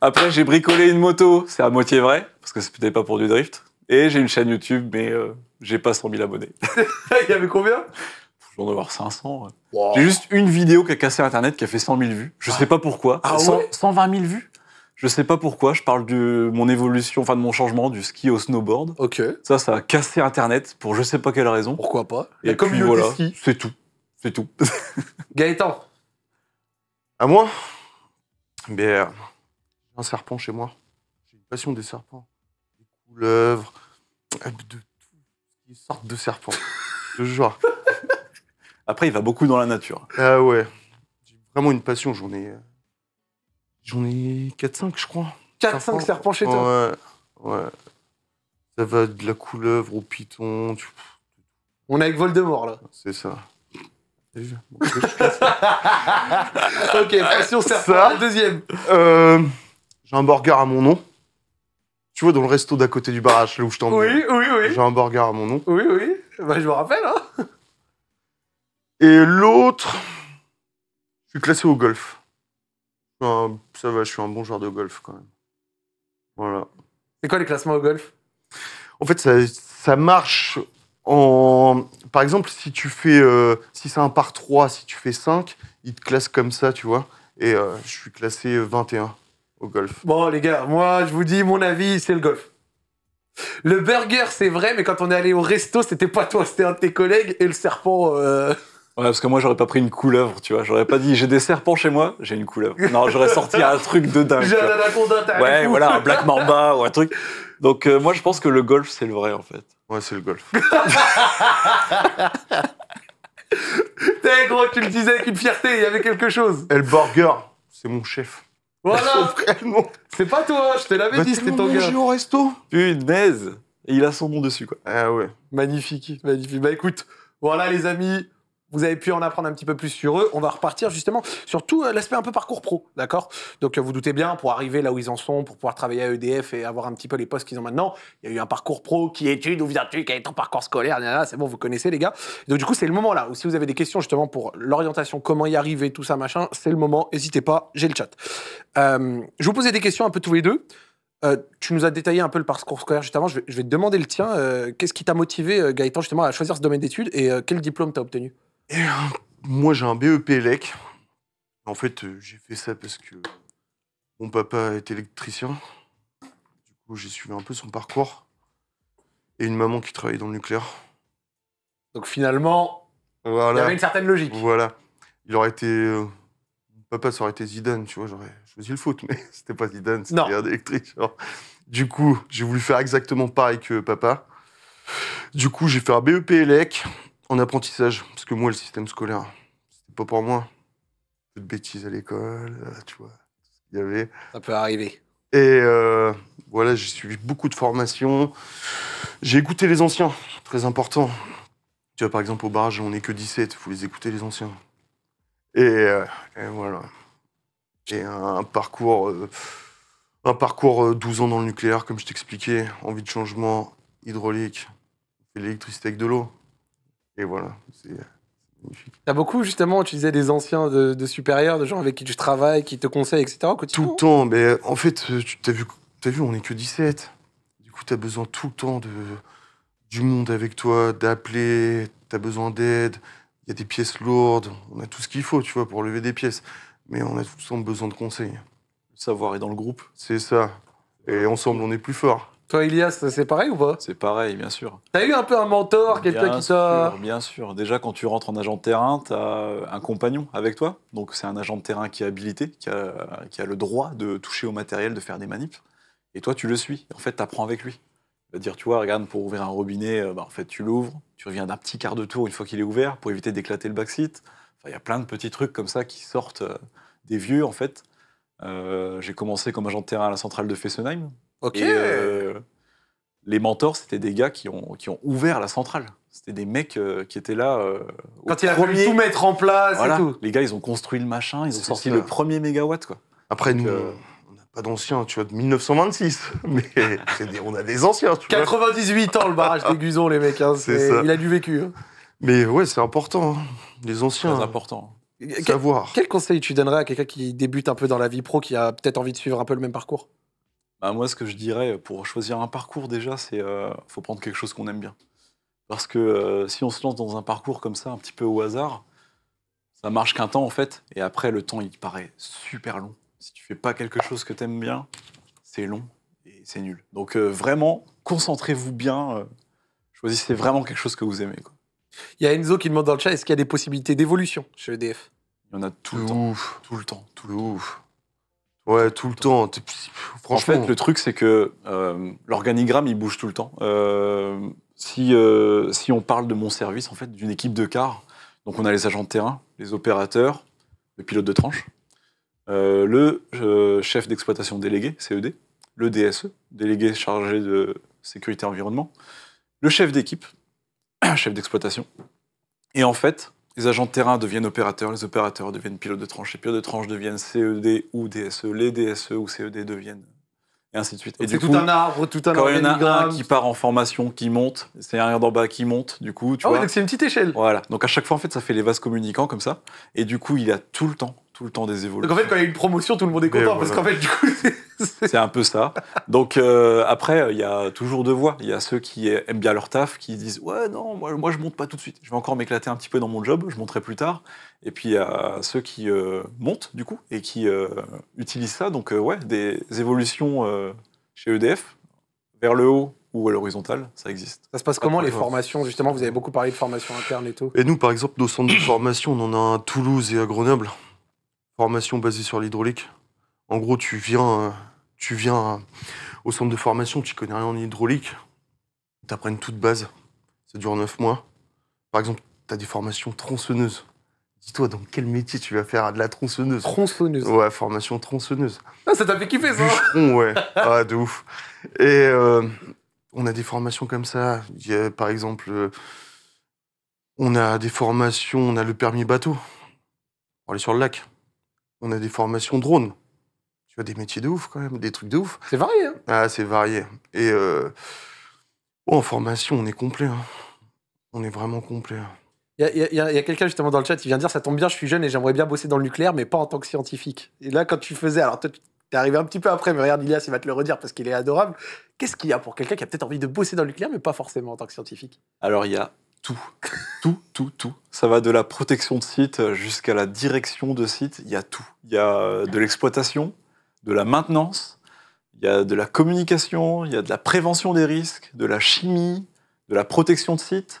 Après, j'ai bricolé une moto, c'est à moitié vrai, parce que c'est peut-être pas pour du drift. Et j'ai une chaîne YouTube, mais euh, j'ai pas 100 000 abonnés. Il y avait combien Je dois en avoir 500. J'ai juste une vidéo qui a cassé Internet, qui a fait 100 000 vues. Je ah. sais pas pourquoi. Ah, ouais 120 000 vues je sais pas pourquoi, je parle de mon évolution, enfin de mon changement du ski au snowboard. Ok. Ça, ça a cassé Internet pour je sais pas quelle raison. Pourquoi pas Et La puis voilà, c'est tout. C'est tout. Gaëtan À moi Bien, un serpent chez moi. J'ai une passion des serpents. Des couleuvres, ah, de toutes sortes de serpents. De genre. Après, il va beaucoup dans la nature. Ah ouais. J'ai vraiment une passion, j'en ai... Euh, J'en ai 4-5, je crois. 4-5 serpents chez toi Ouais, ouais. Ça va de la couleuvre au python. On est avec Voldemort, là. C'est ça. ok, passion serpent, deuxième. Euh, j'ai un burger à mon nom. Tu vois, dans le resto d'à côté du barrage, là où je t'emmène. Oui, oui, oui. J'ai un burger à mon nom. Oui, oui. Bah, je me rappelle, hein. Et l'autre, je suis classé au golf. Ah, ça va, je suis un bon joueur de golf quand même. Voilà. C'est quoi les classements au golf En fait, ça, marche en. Par exemple, si tu fais. Euh, si c'est un par 3, si tu fais 5, ils te classent comme ça, tu vois. Et euh, je suis classé 21 au golf. Bon, les gars, moi, je vous dis, mon avis, c'est le golf. Le burger, c'est vrai, mais quand on est allé au resto, c'était pas toi, c'était un de tes collègues et le serpent. Euh, Ouais, parce que moi, j'aurais pas pris une couleuvre, tu vois. J'aurais pas dit, j'ai des serpents chez moi, j'ai une couleuvre. Non, j'aurais sorti un truc de dingue. J'ai un anaconda, Ouais, voilà, un black mamba ou un truc. Donc, euh, moi, je pense que le golf, c'est le vrai, en fait. Ouais, c'est le golf. T'es gros, tu le disais avec une fierté, il y avait quelque chose. le Burger, c'est mon chef. Voilà C'est pas toi, je te l'avais bah, dit, c'était ton gars. mangé au resto. Punaise Et il a son nom dessus, quoi. Ah ouais. Magnifique, magnifique. Bah écoute, voilà les amis, vous avez pu en apprendre un petit peu plus sur eux. On va repartir justement sur tout euh, l'aspect un peu parcours pro, d'accord Donc euh, vous doutez bien, pour arriver là où ils en sont, pour pouvoir travailler à EDF et avoir un petit peu les postes qu'ils ont maintenant, il y a eu un parcours pro, qui étude, où viens-tu, quel est parcours scolaire, c'est bon, vous connaissez les gars. Donc du coup, c'est le moment là où si vous avez des questions justement pour l'orientation, comment y arriver, tout ça, machin, c'est le moment, n'hésitez pas, j'ai le chat. Euh, je vous posais des questions un peu tous les deux. tu nous as détaillé un peu le parcours scolaire justement. Je vais, te demander le tien. Qu'est-ce qui t'a motivé, Gaëtan, justement, à choisir ce domaine d'études et quel diplôme t'as obtenu et hein, moi, j'ai un BEP elec En fait, euh, j'ai fait ça parce que mon papa est électricien. Du coup, j'ai suivi un peu son parcours. Et une maman qui travaillait dans le nucléaire. Donc finalement, il y avait une certaine logique. Voilà. Il aurait été. Euh, papa, ça aurait été Zidane, tu vois. J'aurais choisi le foot, mais c'était pas Zidane, c'était un électricien. Du coup, j'ai voulu faire exactement pareil que papa. Du coup, j'ai fait un BEP ELEC en apprentissage, parce que moi, le système scolaire, c'était pas pour moi. Peu de bêtises à l'école, euh, tu vois, il y avait. Ça peut arriver. Et euh, voilà, j'ai suivi beaucoup de formations. J'ai écouté les anciens, très important. Tu vois, par exemple, au barrage, on n'est que 17, il faut les écouter, les anciens. Et, euh, voilà. J'ai un, parcours, un parcours 12 ans dans le nucléaire, comme je t'expliquais, envie de changement, hydraulique, l'électricité avec de l'eau. Et voilà, euh, c'est magnifique. T'as beaucoup, justement, utilisé des anciens de, supérieurs, de gens avec qui tu travailles, qui te conseillent, etc. Tout le temps. Mais euh, en fait, euh, tu vu, as vu, on n'est que 17. Du coup, tu as besoin tout le temps de, du monde avec toi, d'appeler, tu as besoin d'aide. Il y a des pièces lourdes, on a tout ce qu'il faut, tu vois, pour lever des pièces. Mais on a tout le temps besoin de conseils. Le savoir est dans le groupe. C'est ça. Et ensemble, on est plus fort. Toi, Elias, c'est pareil ou pas C'est pareil, bien sûr. T'as eu un peu un mentor, quelqu'un qui sort. Bien sûr. Déjà, quand tu rentres en agent de terrain, t'as euh, un compagnon avec toi. Donc, c'est un agent de terrain qui est habilité, qui a, le droit de toucher au matériel, de faire des manips. Et toi, tu le suis. En fait, t'apprends avec lui. Il va dire, tu vois, regarde, pour ouvrir un robinet, euh, bah, en fait, tu l'ouvres. Tu reviens d'un petit quart de tour une fois qu'il est ouvert pour éviter d'éclater le backseat. Enfin, il y a plein de petits trucs comme ça qui sortent euh, des vieux, en fait. j'ai commencé comme agent de terrain à la centrale de Fessenheim, Ok. Euh, les mentors, c'était des gars qui ont, qui ont ouvert la centrale. C'était des mecs euh, qui étaient là. Euh, Quand il tout mettre en place Les gars, ils ont construit le machin, ils ont sorti le premier mégawatt, quoi. Après, nous, on n'a pas d'anciens, tu vois, de 1926. Mais on a des anciens, 98 ans, le barrage des Guzons, les mecs. Hein. il a du vécu. Hein. Mais ouais, c'est important, hein. les anciens. C'est important. Savoir. quel conseil tu donnerais à quelqu'un qui débute un peu dans la vie pro, qui a peut-être envie de suivre un peu le même parcours bah, moi, ce que je dirais euh, pour choisir un parcours, déjà, c'est qu'il euh, faut prendre quelque chose qu'on aime bien. Parce que euh, si on se lance dans un parcours comme ça, un petit peu au hasard, ça marche qu'un temps en fait. Et après, le temps, il paraît super long. Si tu fais pas quelque chose que tu aimes bien, c'est long et c'est nul. Donc vraiment, concentrez-vous bien. choisissez vraiment quelque chose que vous aimez. Il y a Enzo qui demande dans le chat est-ce qu'il y a des possibilités d'évolution chez EDF Il y en a tout le, temps. Tout le temps. Tout le ouf. Ouais, tout le temps. Franchement. En fait, le truc, c'est que euh, l'organigramme, il bouge tout le temps. Euh, si, euh, si on parle de mon service, en fait, d'une équipe de cars, donc on a les agents de terrain, les opérateurs, le pilote de tranche, le chef d'exploitation délégué, CED, le DSE, délégué chargé de sécurité environnement, le chef d'équipe, chef d'exploitation. Et en fait, les agents de terrain deviennent opérateurs, les opérateurs deviennent pilotes de tranche, les pilotes de tranche deviennent CED ou DSE, les DSE ou CED deviennent et ainsi de suite. tout un arbre, tout un Quand il y qui part en formation, qui monte, c'est un d'en bas qui monte, du coup, tu ah vois. Oui, donc c'est une petite échelle. Voilà. Donc à chaque fois, en fait, ça fait les vases communicants comme ça. Et du coup, il a tout le temps tout le temps des évolutions. Donc en fait, quand il y a une promotion, tout le monde est content, parce qu'en fait, du coup. C'est un peu ça. Donc euh, après, il y a toujours deux voix. Il y a ceux qui aiment bien leur taf, qui disent Ouais, non, moi, moi je monte pas tout de suite. Je vais encore m'éclater un petit peu dans mon job, je monterai plus tard. Et puis il y a ceux qui euh, montent, du coup, et qui euh, utilisent ça. Donc ouais, des évolutions chez EDF, vers le haut ou à l'horizontale, ça existe. Ça se passe comment les formations Justement, vous avez beaucoup parlé de formation interne et tout. Et nous, par exemple, nos centres de formation, on en a à Toulouse et à Grenoble formation basée sur l'hydraulique. En gros, tu viens, euh, tu viens euh, au centre de formation, tu connais rien en hydraulique, Tu t'apprennent toute base. Ça dure 9 mois. Par exemple, tu as des formations tronçonneuses. Dis-toi, dans quel métier tu vas faire de la tronçonneuse Tronçonneuse Ouais, formation tronçonneuse. Ah, ça t'a fait kiffer, ça hein ouais. ah, de ouf. Et euh, on a des formations comme ça. Il y a, par exemple, on a des formations, on a le permis bateau. On est sur le lac on a des formations drones. Tu as des métiers de ouf quand même, des trucs de ouf. C'est varié. Hein. ah, c'est varié. Et euh, en formation, on est complet. Hein. On est vraiment complet. Il y a, quelqu'un justement dans le chat qui vient dire ça tombe bien, je suis jeune et j'aimerais bien bosser dans le nucléaire, mais pas en tant que scientifique. Et là, quand tu faisais, alors toi, es arrivé un petit peu après, mais regarde, Ilias, il va te le redire parce qu'il est adorable. Qu'est-ce qu'il y a pour quelqu'un qui a peut-être envie de bosser dans le nucléaire, mais pas forcément en tant que scientifique Alors, il y a tout. Tout, tout, tout. Ça va de la protection de site jusqu'à la direction de site. Il y a tout. Il y a euh, de l'exploitation, de la maintenance, il y a de la communication, il y a de la prévention des risques, de la chimie, de la protection de site.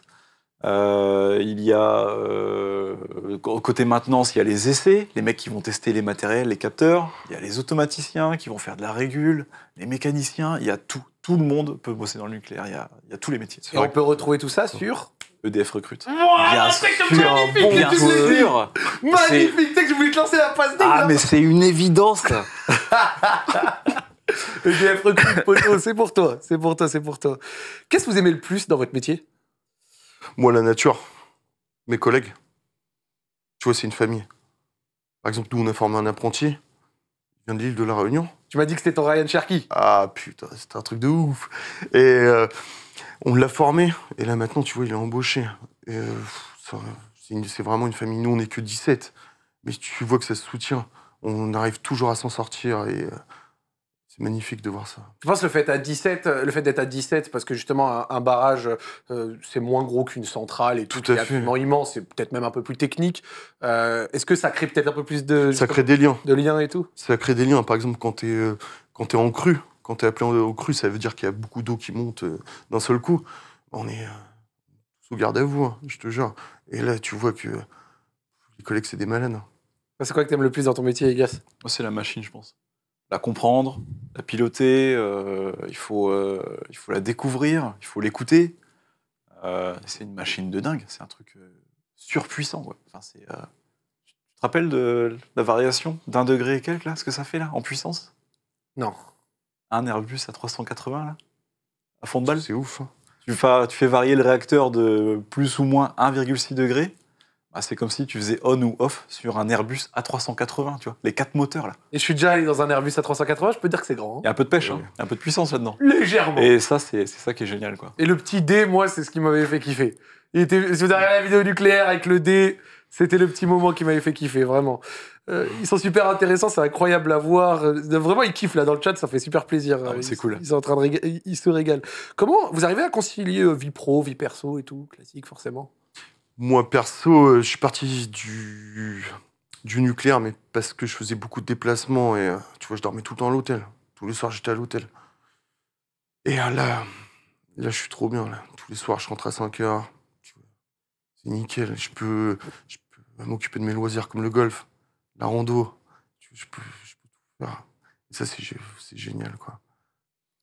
Euh, il y a, euh, côté maintenance, il y a les essais, les mecs qui vont tester les matériels, les capteurs. Il y a les automaticiens qui vont faire de la régule, les mécaniciens. Il y a tout. Tout le monde peut bosser dans le nucléaire. Il y a, tous les métiers. Et on peut retrouver tout ça sur EDF recrute. Wow, bien sûr, magnifique, Magnifique je voulais te lancer la passe Ah, mais c'est une évidence, EDF recrute, c'est pour toi, c'est pour toi, c'est pour toi. Qu'est-ce que vous aimez le plus dans votre métier Moi, la nature, mes collègues. Tu vois, c'est une famille. Par exemple, nous, on a formé un apprenti, il vient de l'île de la Réunion. Tu m'as dit que c'était ton Ryan Cherky. Ah putain, c'est un truc de ouf. Et euh, on l'a formé. Et là, maintenant, tu vois, il est embauché. Euh, c'est vraiment une famille. Nous, on n'est que 17. Mais tu vois que ça se soutient. On arrive toujours à s'en sortir. Et. Euh, c'est magnifique de voir ça. Tu penses le fait, à 17, euh, le fait d'être à 17, parce que justement, un, barrage, c'est moins gros qu'une centrale et tout, fait. absolument immense, c'est peut-être même un peu plus technique. Est-ce que ça crée peut-être un peu plus de. Ça crée des liens. De liens et tout Ça crée des liens. Par exemple, quand tu es, es, en crue, quand tu es appelé au cru, ça veut dire qu'il y a beaucoup d'eau qui monte euh, d'un seul coup. On est euh, sous garde à vous, hein, je te jure. Et là, tu vois que les collègues, c'est des malades. C'est quoi que tu aimes le plus dans ton métier, Egas c'est la machine, je pense. La comprendre, la piloter, euh, il, faut, il faut la découvrir, il faut l'écouter. c'est une machine de dingue, c'est un truc surpuissant. Enfin, tu te rappelles de la variation d'un degré et quelques, là, ce que ça fait là, en puissance Non un Airbus à 380 là À fond de balle C'est ouf. Hein. Tu, fais, varier le réacteur de plus ou moins 1,6 degré. Bah, c'est comme si tu faisais on ou off sur un Airbus à 380 tu vois, les quatre moteurs là. Et je suis déjà allé dans un Airbus à 380 je peux dire que c'est grand. Hein. Il y a un peu de pêche, hein. un peu de puissance là-dedans. Légèrement. Et ça, c'est ça qui est génial, quoi. Et le petit D, moi, c'est ce qui m'avait fait kiffer. Il était, si vous la vidéo nucléaire avec le D... C'était le petit moment qui m'avait fait kiffer, vraiment. Euh, ils sont super intéressants, c'est incroyable à voir. Euh, vraiment, ils kiffent là dans le chat, ça fait super plaisir. Ah, euh, c'est cool. Ils sont en train de ils se régalent. Comment vous arrivez à concilier vie pro, vie perso et tout, classique forcément Moi perso, je suis parti du du nucléaire, mais parce que je faisais beaucoup de déplacements et tu vois, je dormais tout le temps à l'hôtel. Tous les soirs, j'étais à l'hôtel. Et là, là, je suis trop bien. Là. Tous les soirs, je rentre à 5 heures. C'est nickel. Je peux, m'occuper de mes loisirs comme le golf, la rando. Je, peux, tout faire. ça, c'est génial. quoi.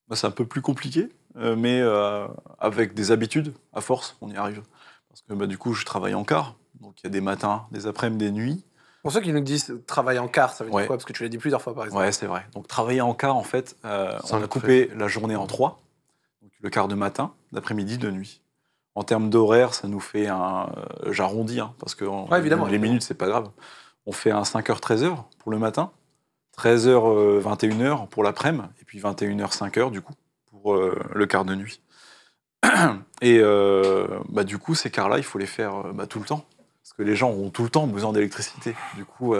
Bah, c'est un peu plus compliqué, euh, mais euh, avec des habitudes, à force, on y arrive. Parce que bah, du coup, je travaille en quart. Donc il y a des matins, des après-midi, des nuits. Pour ceux qui nous disent euh, travailler en quart, ça veut dire quoi Parce que tu l'as dit plusieurs fois par exemple. Oui, c'est vrai. Donc travailler en quart, en fait, on a coupé la journée en trois. le quart de matin, d'après-midi, de nuit. En termes d'horaire, ça nous fait un. Euh, j'arrondis, hein, parce que les minutes, minutes, c'est pas grave. On fait un 5h-13h pour le matin, 13h-21h euh, pour l'après-midi, et puis 21h-5h, du coup, pour euh, le quart de nuit. Et bah, du coup, ces quarts-là, il faut les faire bah, tout le temps. Parce que les gens ont tout le temps besoin d'électricité. Du coup,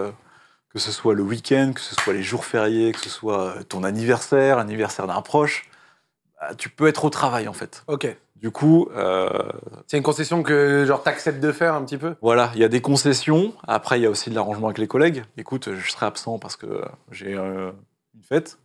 que ce soit le week-end, que ce soit les jours fériés, que ce soit ton anniversaire, anniversaire d'un proche, ah, tu peux être au travail en fait. Ok. Du coup, euh, c'est une concession que genre t'acceptes de faire un petit peu. Voilà, il y a des concessions. Après, il y a aussi de l'arrangement avec les collègues. Écoute, je serai absent parce que j'ai euh, une fête.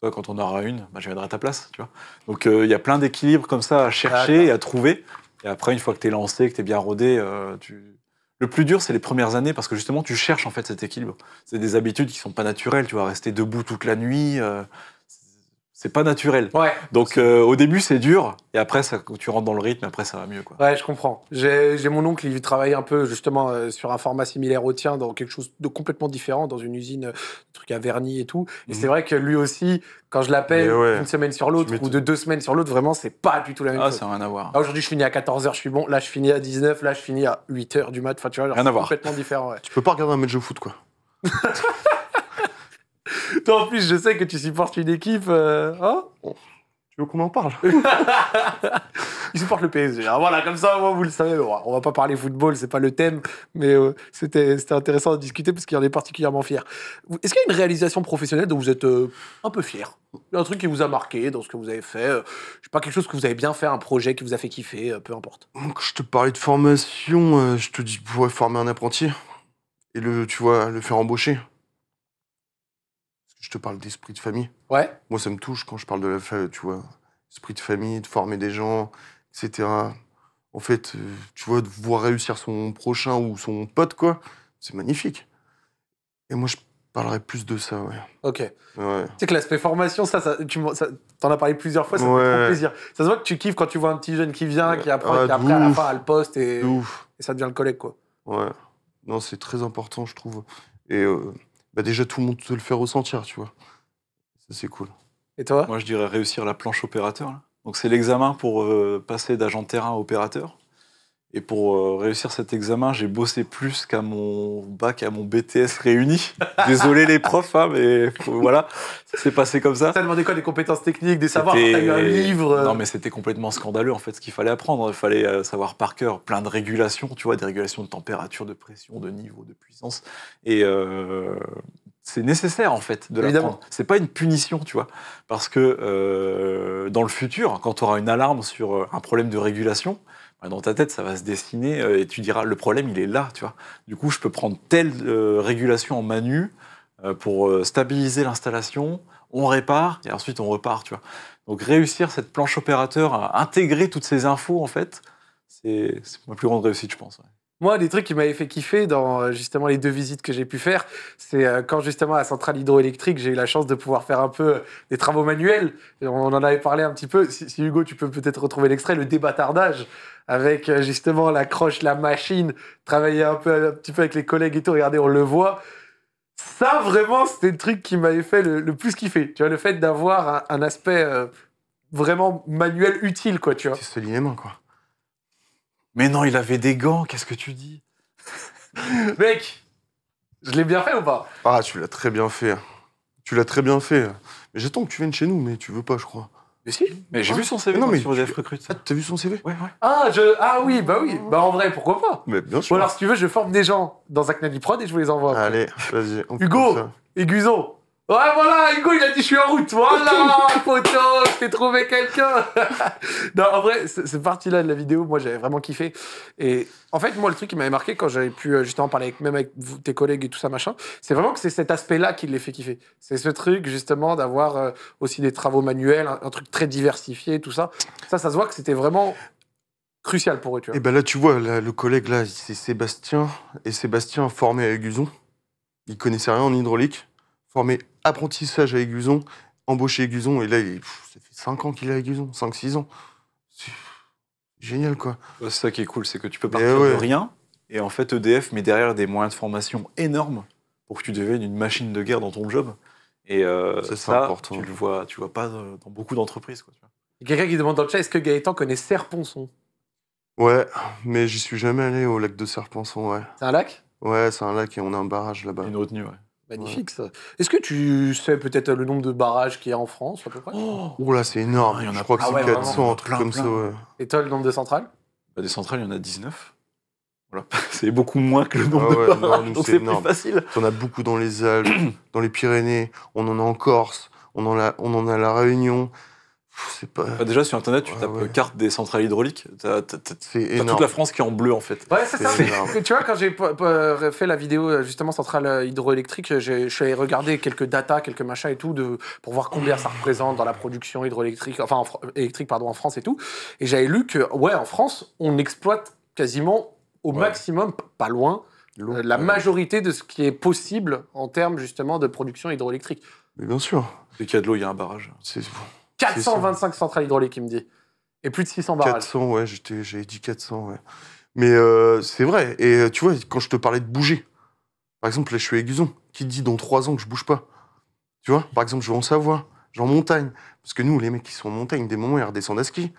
Toi, quand on aura une, bah, je viendrai à ta place, tu vois. Donc, euh, il y a plein d'équilibres comme ça à chercher et à trouver. Et après, une fois que t'es lancé, que t'es bien rodé, tu le plus dur, c'est les premières années parce que justement, tu cherches en fait cet équilibre. C'est des habitudes qui sont pas naturelles. Tu vas rester debout toute la nuit c'est pas naturel. Ouais. Donc euh, au début c'est dur et après ça, tu rentres dans le rythme, après ça va mieux quoi. Ouais, je comprends. J'ai mon oncle, il travaille un peu justement euh, sur un format similaire au tien, dans quelque chose de complètement différent, dans une usine, euh, truc à vernis et tout. Et mhm. c'est vrai que lui aussi, quand je l'appelle une semaine sur l'autre ou de deux semaines sur l'autre, vraiment c'est pas du tout la même ah, chose. Ah, ça n'a rien à voir. Ah, aujourd'hui je finis à 14h, je suis bon. Là je finis à 19, là je finis à 8h du mat. Enfin tu vois, rien à complètement différent. Ouais. Tu peux pas regarder un match de foot quoi. Toi, en plus, je sais que tu supportes une équipe. Euh, hein oh. tu veux qu'on en parle Il supporte le PSG. Ah, voilà, comme ça, vous le savez. On va pas parler football, c'est pas le thème, mais euh, c'était intéressant de discuter parce qu'il en est particulièrement fier. Est-ce qu'il y a une réalisation professionnelle dont vous êtes euh, un peu fier Un truc qui vous a marqué dans ce que vous avez fait Je sais pas, quelque chose que vous avez bien fait, un projet qui vous a fait kiffer, peu importe. donc je te parlais de formation, je te dis, pourrais former un apprenti et le, tu vois, le faire embaucher je te parle d'esprit de famille. Ouais. Moi, ça me touche quand je parle de la famille, tu vois. Esprit de famille, de former des gens, etc. En fait, euh, tu vois, de voir réussir son prochain ou son pote, quoi, c'est magnifique. Et moi, je parlerai plus de ça, ouais. Ok. Ouais. Tu sais que l'aspect formation, ça, tu en as parlé plusieurs fois, ça ouais. fait trop plaisir. Ça se voit que tu kiffes quand tu vois un petit jeune qui vient, qui apprend, et qui ah, après, à la fin, le poste et, et ça devient le collègue, quoi. Ouais. Non, c'est très important, je trouve. Et. Euh, bah déjà tout le monde peut le fait ressentir, tu vois. Ça, c'est cool. Et toi Moi, je dirais réussir la planche opérateur. Donc, c'est l'examen pour euh, passer d'agent terrain à opérateur. Et pour euh, réussir cet examen, j'ai bossé plus qu'à mon bac, à mon BTS réuni. Désolé les profs, hein, mais voilà, ça s'est passé comme ça. Ça demandé quoi Des compétences techniques, des savoirs T'as eu un livre Non, mais c'était complètement scandaleux en fait ce qu'il fallait apprendre. Il fallait euh, savoir par cœur plein de régulations, tu vois, des régulations de température, de pression, de niveau, de puissance. Et euh, c'est nécessaire en fait de l'apprendre. C'est pas une punition, tu vois, parce que dans le futur, quand tu auras une alarme sur un problème de régulation, ah, dans ta tête, ça va se dessiner euh, et tu diras le problème, il est là, tu vois. Du coup, je peux prendre telle euh, régulation en manu euh, pour stabiliser l'installation, on répare et ensuite on repart, tu vois. Donc réussir cette planche opérateur à intégrer toutes ces infos en fait, c'est ma plus grande réussite, je pense. Moi, des trucs qui m'avaient fait kiffer dans euh, justement les deux visites que j'ai pu faire, c'est euh, quand justement à la centrale hydroélectrique, j'ai eu la chance de pouvoir faire un peu euh, des travaux manuels. on en avait parlé un petit peu. Si, Hugo, tu peux peut-être retrouver l'extrait, le débattardage avec justement la croche, la machine, travailler un peu, un petit peu avec les collègues et tout. Regardez, on le voit. Ça, vraiment, c'était le truc qui m'avait fait le, plus kiffer. Tu vois, le fait d'avoir un, aspect vraiment manuel utile, quoi, tu vois. C'est ce quoi. Mais non, il avait des gants, qu'est-ce que tu dis Mec, je l'ai bien fait ou pas Ah, tu l'as très bien fait. Tu l'as très bien fait. Mais j'attends que tu viennes chez nous, mais tu veux pas, je crois. Mais si, mais j'ai ah. vu son CV non, mais sur Ah, t'as vu son CV Ouais, ouais. Ah, je... ah oui, bah oui. Bah en vrai, pourquoi pas Mais bien sûr. Ou alors, si tu veux, je forme des gens dans un Prod et je vous les envoie. Allez, vas-y. Hugo et Ouais, voilà, Hugo, il a dit je suis en route. Voilà, photo, je t'ai trouvé quelqu'un. non, en vrai, cette partie-là de la vidéo, moi, j'avais vraiment kiffé. Et en fait, moi, le truc qui m'avait marqué quand j'avais pu euh, justement parler avec, même avec tes collègues et tout ça, machin, c'est vraiment que c'est cet aspect-là qui les fait kiffer. C'est ce truc, justement, d'avoir euh, aussi des travaux manuels, un, truc très diversifié, tout ça. Ça, ça se voit que c'était vraiment crucial pour eux, tu vois. Et eh ben là, tu vois, le collègue, là, c'est Sébastien. Et Sébastien, formé à Aiguzon, il connaissait rien en hydraulique formé apprentissage à Aiguzon, embauché à Aiguzon, et là, il, ça fait 5 ans qu'il est à Aiguzon, 5-6 ans. génial, quoi. C'est ça qui est cool, c'est que tu peux partir de rien, et en fait, EDF met derrière des moyens de formation énormes pour que tu deviennes une machine de guerre dans ton job. Et euh, ça, tu le vois, tu vois pas euh, dans beaucoup d'entreprises. Quoi, Quelqu'un qui demande dans le chat, est-ce que Gaëtan connaît Serponçon Ouais, mais j'y suis jamais allé au lac de Serponçon, ouais. C'est un lac Ouais, c'est un lac et on a un barrage là-bas. Une retenue, ouais. Magnifique ça. Est-ce que tu sais peut-être le nombre de barrages qu'il y a en France à peu près oh, oh, là, c'est énorme. Il y en a je crois que c'est 400, ah un truc comme ça. Et toi, le nombre de centrales bah, Des centrales, il y en a 19. Voilà. c'est beaucoup moins que le nombre ah de barrages, donc c'est plus facile. On a beaucoup dans les Alpes, dans les Pyrénées, on en a en Corse, on en a, on en a à La Réunion. Ah, déjà sur internet, tu tapes carte des centrales hydrauliques. T'as, toute la France qui est en bleu en fait. Ouais, c'est ça. tu vois, quand j'ai fait la vidéo euh, justement centrale euh, hydroélectrique, euh, je suis allé regarder quelques data, quelques machins et tout de, pour voir combien ça représente dans la production hydroélectrique, enfin électrique pardon, en France et tout. Et j'avais lu que, ouais, en France, on exploite quasiment au maximum, pas loin, la majorité de ce qui est possible en termes justement de production hydroélectrique. Mais bien sûr. Dès qu'il y a de l'eau, il y a un barrage. C'est bon. 425 centrales hydrauliques, il me dit. Et plus de 600 barrages. 400, ouais, j'ai dit 400, ouais. Mais euh, c'est vrai. Et euh, tu vois, quand je te parlais de bouger, par exemple, là, je suis à Aiguzon. Qui te dit dans 3 ans que je bouge pas Tu vois, par exemple, je vais en Savoie, je en montagne. Parce que nous, les mecs qui sont en montagne, des moments, ils redescendent à ski.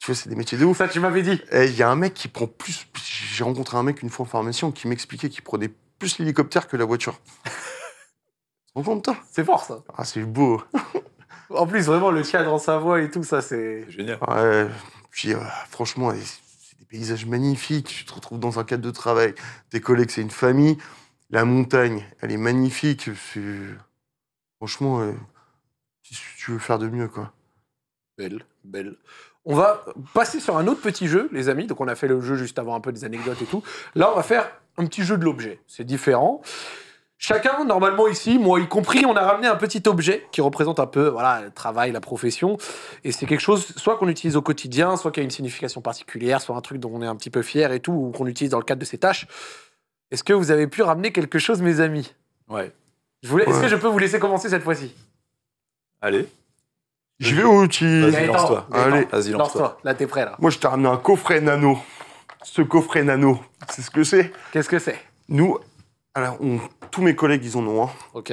Tu vois, c'est des métiers de ouf. Ça, tu m'avais dit. Et eh, il y a un mec qui prend plus. J'ai rencontré un mec une fois en formation qui m'expliquait qu'il prenait plus l'hélicoptère que la voiture. C'est fort ça. Ah, c'est beau. En plus, vraiment, le cadre en Savoie et tout, ça, c'est. Génial. Puis, euh, franchement, c'est des paysages magnifiques. Tu te retrouves dans un cadre de travail. Tes collègues, c'est une famille. La montagne, elle est magnifique. Franchement, euh, tu veux faire de mieux, quoi Belle, belle. On va passer sur un autre petit jeu, les amis. Donc, on a fait le jeu juste avant un peu des anecdotes et tout. Là, on va faire un petit jeu de l'objet. C'est différent. Chacun, normalement ici, moi y compris, on a ramené un petit objet qui représente un peu voilà, le travail, la profession. Et c'est quelque chose, soit qu'on utilise au quotidien, soit qui a une signification particulière, soit un truc dont on est un petit peu fier et tout, ou qu'on utilise dans le cadre de ses tâches. Est-ce que vous avez pu ramener quelque chose, mes amis Ouais. Est-ce que je peux vous laisser commencer cette fois-ci Allez. Je vais ou tu... Vas-y, lance-toi. Allez, vas-y, lance-toi. Là, t'es prêt, là. Moi, je t'ai ramené un coffret nano. Ce coffret nano, c'est ce que c'est Qu'est-ce que c'est Nous, alors, tous mes collègues, ils en ont un. Ok.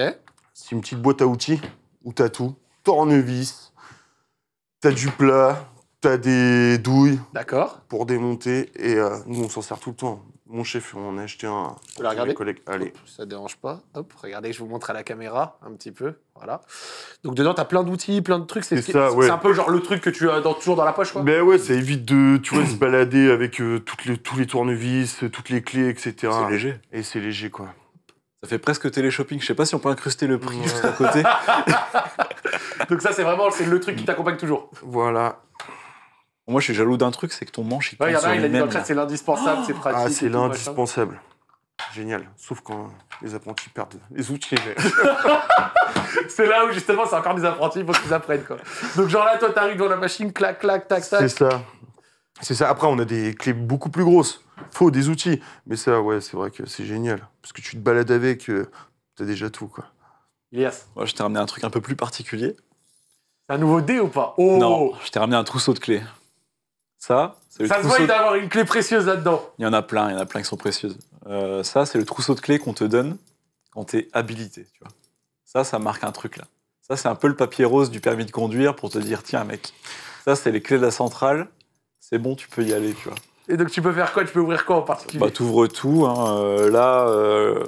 C'est une petite boîte à outils où t'as tout. Tornevis, t'as du plat, t'as des douilles. D'accord. Pour démonter. Et euh, nous, on s'en sert tout le temps. Mon chef, on a acheté un. Vous la regardez Allez. ça ne dérange pas. Hop, regardez, je vous montre à la caméra un petit peu. Voilà. Donc dedans, tu as plein d'outils, plein de trucs. C'est un peu genre le truc que tu as toujours dans la poche, quoi. Ben ouais, ça évite de tu se balader avec euh, toutes les, tous les tournevis, toutes les clés, etc. C'est léger. Et c'est léger, quoi. Ça fait presque télé-shopping. Je sais pas si on peut incruster le prix juste à côté. Donc ça, c'est vraiment le truc qui t'accompagne toujours. Voilà. Moi, je suis jaloux d'un truc, c'est que ton manche, il, ouais, y en a, il a dit dans c'est l'indispensable, c'est pratique. Ah, c'est l'indispensable. Génial. Sauf quand les apprentis perdent les outils. c'est là où, justement, c'est encore des apprentis, il faut qu'ils apprennent, quoi. Donc, genre là, toi, t'arrives dans la machine, clac, clac, tac, tac. C'est ça. C'est ça. Après, on a des clés beaucoup plus grosses. Faux, des outils. Mais ça, ouais, c'est vrai que c'est génial. Parce que tu te balades avec, tu euh, t'as déjà tout, quoi. Yes. Moi, je t'ai ramené un truc un peu plus particulier. un nouveau dé ou pas oh. Non, je t'ai ramené un trousseau de clés. Ça, c'est le se voit d'avoir une clé précieuse là-dedans. Il y en a plein, il y en a plein qui sont précieuses. Euh, ça, c'est le trousseau de clés qu'on te donne quand tu es habilité. Tu vois. Ça, ça marque un truc là. Ça, c'est un peu le papier rose du permis de conduire pour te dire tiens, mec, ça, c'est les clés de la centrale, c'est bon, tu peux y aller. tu vois. Et donc, tu peux faire quoi Tu peux ouvrir quoi en particulier bah, Tu tout. Hein. Euh, là, euh,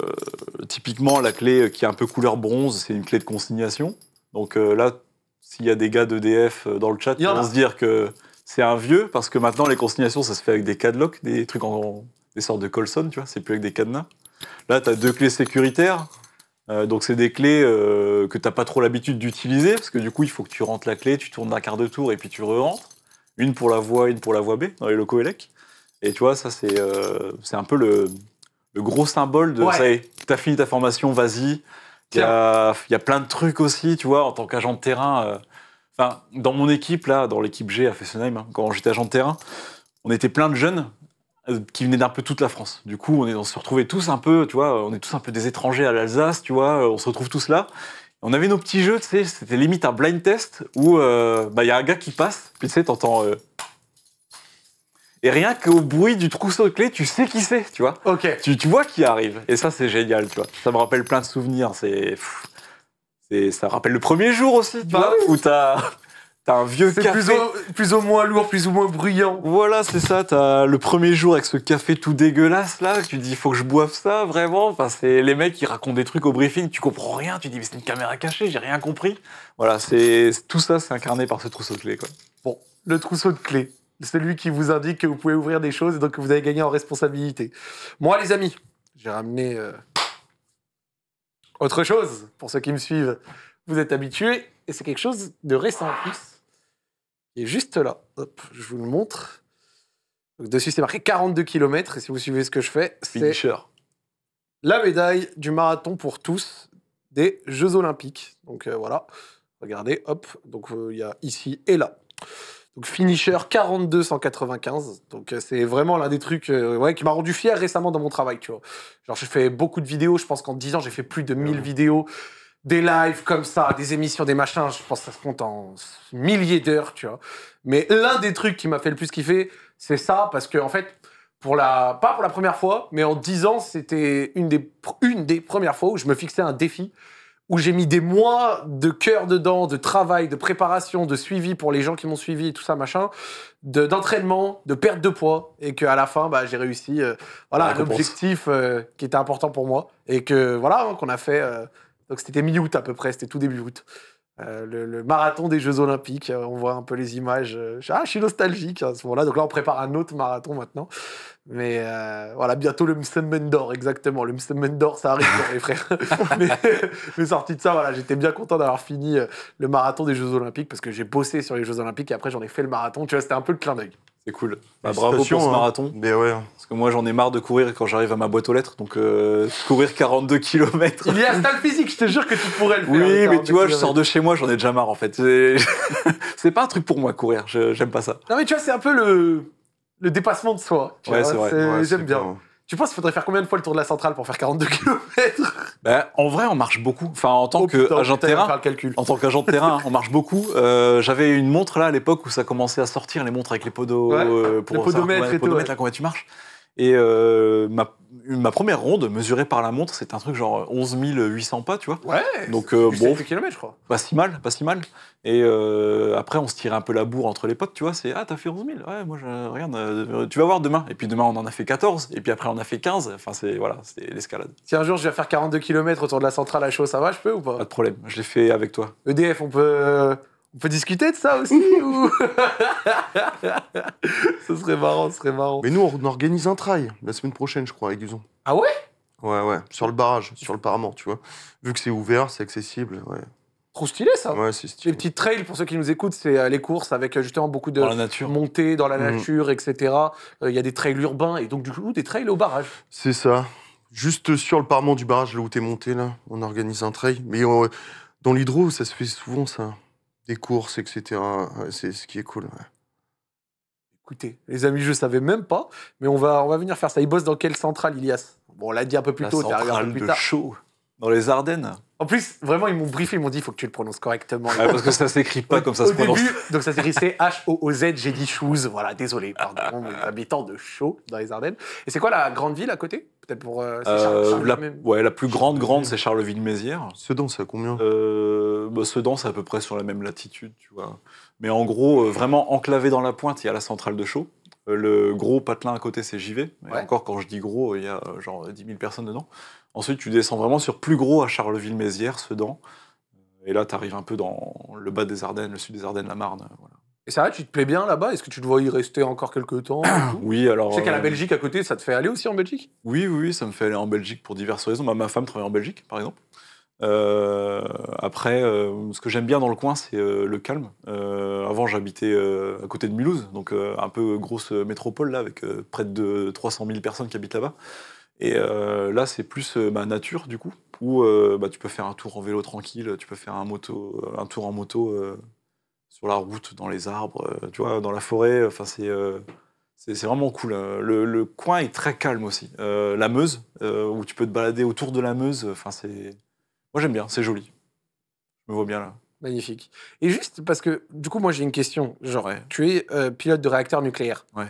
typiquement, la clé qui est un peu couleur bronze, c'est une clé de consignation. Donc là, s'il y a des gars d'EDF dans le chat, ils vont se dire que c'est un vieux, parce que maintenant, les consignations, ça se fait avec des cadlocks, des trucs en. des sortes de colson, tu vois, c'est plus avec des cadenas. Là, tu as deux clés sécuritaires. Euh, donc, c'est des clés euh, que tu n'as pas trop l'habitude d'utiliser, parce que du coup, il faut que tu rentres la clé, tu tournes d'un quart de tour et puis tu re-rentres. Une pour la voie, une pour la voie B, dans les locaux ELEC. Et tu vois, ça, c'est euh, un peu le, gros symbole de ouais. ça y est, fini ta formation, vas-y. Il y, a, y, a plein de trucs aussi, tu vois, en tant qu'agent de terrain dans mon équipe, là, dans l'équipe G à Fessenheim, hein, quand j'étais agent de terrain, on était plein de jeunes euh, qui venaient d'un peu toute la France. Du coup, on, se retrouvait tous un peu, tu vois, on est tous un peu des étrangers à l'Alsace, tu vois, euh, on se retrouve tous là. On avait nos petits jeux, tu sais, c'était limite un blind test où euh, bah, il y a un gars qui passe, puis tu sais, t'entends. et rien qu'au bruit du trousseau de clés, tu sais qui c'est, tu vois. Ok. Tu, vois qui arrive. Et ça, c'est génial, tu vois. Ça me rappelle plein de souvenirs. C'est. Et ça rappelle le premier jour aussi, tu vois, où t'as un vieux café. Plus ou, moins lourd, plus ou moins bruyant. Voilà, c'est ça. T'as le premier jour avec ce café tout dégueulasse là. Tu dis, faut que je boive ça, vraiment. Enfin, c'est les mecs qui racontent des trucs au briefing. Tu comprends rien. Tu dis, mais c'est une caméra cachée, j'ai rien compris. Voilà, c'est tout ça, c'est incarné par ce trousseau de clés. Quoi. Bon, le trousseau de clés. Celui qui vous indique que vous pouvez ouvrir des choses et donc que vous avez gagné en responsabilité. Moi, les amis, j'ai ramené. Euh, autre chose, pour ceux qui me suivent, vous êtes habitués, et c'est quelque chose de récent en plus. est juste là, hop, je vous le montre. dessus, c'est marqué 42 km, et si vous suivez ce que je fais, c'est la médaille du marathon pour tous des Jeux Olympiques. Donc euh, voilà, regardez, hop, donc euh, il y a ici et là. Donc finisher 42-195. Donc euh, c'est vraiment l'un des trucs euh, qui m'a rendu fier récemment dans mon travail, tu vois. Genre j'ai fait beaucoup de vidéos, je pense qu'en 10 ans j'ai fait plus de 1000 vidéos, des lives comme ça, des émissions, des machins, je pense que ça se compte en milliers d'heures, tu vois. Mais l'un des trucs qui m'a fait le plus kiffer, c'est ça, parce que en fait, pour la, pas pour la première fois, mais en 10 ans, c'était une des, une des premières fois où je me fixais un défi où j'ai mis des mois de cœur dedans, de travail, de préparation, de suivi pour les gens qui m'ont suivi et tout ça, machin, d'entraînement, de, perte de poids, et qu'à la fin, bah, j'ai réussi euh, voilà, un objectif euh, qui était important pour moi, et que voilà, hein, qu'on a fait. Euh, donc c'était mi-août à peu près, c'était tout début août. Euh, le, marathon des Jeux Olympiques. Euh, on voit un peu les images. Euh, ah, je suis nostalgique hein, à ce moment-là. Donc là, on prépare un autre marathon maintenant. Mais voilà, bientôt le Mstemmen d'or, exactement. Le Mstemmen d'or, ça arrive, les frères. mais, mais, sorti de ça, voilà, j'étais bien content d'avoir fini le marathon des Jeux Olympiques parce que j'ai bossé sur les Jeux Olympiques et après j'en ai fait le marathon. Tu vois, c'était un peu le clin d'œil. C'est cool. Bah, bravo pour ce hein. marathon. Mais Parce que moi, j'en ai marre de courir quand j'arrive à ma boîte aux lettres. Donc, euh, courir 42 km. Il y a un stade physique, je te jure que tu pourrais le faire. Oui, mais tu vois, je sors de chez moi, j'en ai déjà marre en fait. C'est pas un truc pour moi, courir. J'aime pas ça. Non, mais tu vois, c'est un peu le, dépassement de soi. Ouais, c'est J'aime bien. Tu penses qu'il faudrait faire combien de fois le tour de la centrale pour faire 42 km ben, En vrai, on marche beaucoup. Enfin, en tant oh qu'agent de terrain, en tant terrain, on marche beaucoup. Euh, j'avais une montre là à l'époque où ça commençait à sortir les montres avec les podos euh, pour les podomètres combien tu marches et euh, ma, première ronde, mesurée par la montre, c'est un truc genre 11 800 pas, tu vois. Ouais, donc euh, bon, km, je crois. Pas si mal, pas si mal. Et euh, après, on se tirait un peu la bourre entre les potes, tu vois. C'est ah, t'as fait 11 000, ouais, moi, je, regarde, euh, tu vas voir demain. Et puis demain, on en a fait 14, et puis après, on a fait 15. Enfin, c'est voilà, c'est l'escalade. Si un jour je vais faire 42 km autour de la centrale à chaud, ça va, je peux ou pas Pas de problème, je l'ai fait avec toi. EDF, on peut. On peut discuter de ça aussi ou... Ce serait marrant, ce serait marrant. Mais nous, on organise un trail la semaine prochaine, je crois, avec disons Ah ouais Ouais, ouais, sur le barrage, sur le parement, tu vois. Vu que c'est ouvert, c'est accessible, ouais. Trop stylé ça. Ouais, c'est stylé. Les petits trails pour ceux qui nous écoutent, c'est euh, les courses avec euh, justement beaucoup de montées dans la mm. nature, etc. Euh, il y a des trails urbains et donc du coup des trails au barrage. C'est ça. Juste sur le parement du barrage, là où t'es monté, là, on organise un trail. Mais dans l'hydro, ça se fait souvent ça des courses, etc. C'est ce qui est cool. Écoutez, les amis, je ne savais même pas, mais on va, on va venir faire ça. Il bosse dans quelle centrale, Ilias Bon, on l'a dit un peu plus tôt, centrale un peu plus tard. dans les Ardennes. En plus, vraiment, ils m'ont briefé, ils m'ont dit, il faut que tu le prononces correctement. parce que ça s'écrit pas comme ça se prononce. Donc ça s'écrit c h o z j'ai dit Chouz. Voilà, désolé, pardon, habitants de chaud dans les Ardennes. Et c'est quoi la grande ville à côté pour. Euh, euh, la, ouais, la plus grande, grande, c'est Charleville-Mézières. Sedan, c'est à combien Sedan, euh, bah, c'est à peu près sur la même latitude, tu vois. Mais en gros, vraiment enclavé dans la pointe, il y a la centrale de Chaux. Le gros patelin à côté, c'est JV. Mais encore, quand je dis gros, il y a genre 10 000 personnes dedans. Ensuite, tu descends vraiment sur plus gros à Charleville-Mézières, Sedan. Et là, tu arrives un peu dans le bas des Ardennes, le sud des Ardennes, la Marne. Et ça va, tu te plais bien là-bas Est-ce que tu te vois y rester encore quelques temps Oui, alors. Tu sais qu'à la euh, Belgique à côté, ça te fait aller aussi en Belgique Oui, oui, ça me fait aller en Belgique pour diverses raisons. ma femme travaille en Belgique, par exemple. Euh, après, euh, ce que j'aime bien dans le coin, c'est le calme. avant, j'habitais à côté de Mulhouse, donc un peu grosse métropole là, avec près de 300 000 personnes qui habitent là-bas. Et là, c'est plus ma nature du coup, où bah, tu peux faire un tour en vélo tranquille, tu peux faire un moto, un tour en moto sur la route, dans les arbres, euh, tu vois, dans la forêt. Euh, enfin, euh, c'est c'est vraiment cool. Hein. Le, coin est très calme aussi. la Meuse, où tu peux te balader autour de la Meuse, enfin c'est. Moi j'aime bien, c'est joli. Je me vois bien là. Magnifique. Et juste parce que du coup moi j'ai une question. Genre, tu es pilote de réacteur nucléaire. Ouais.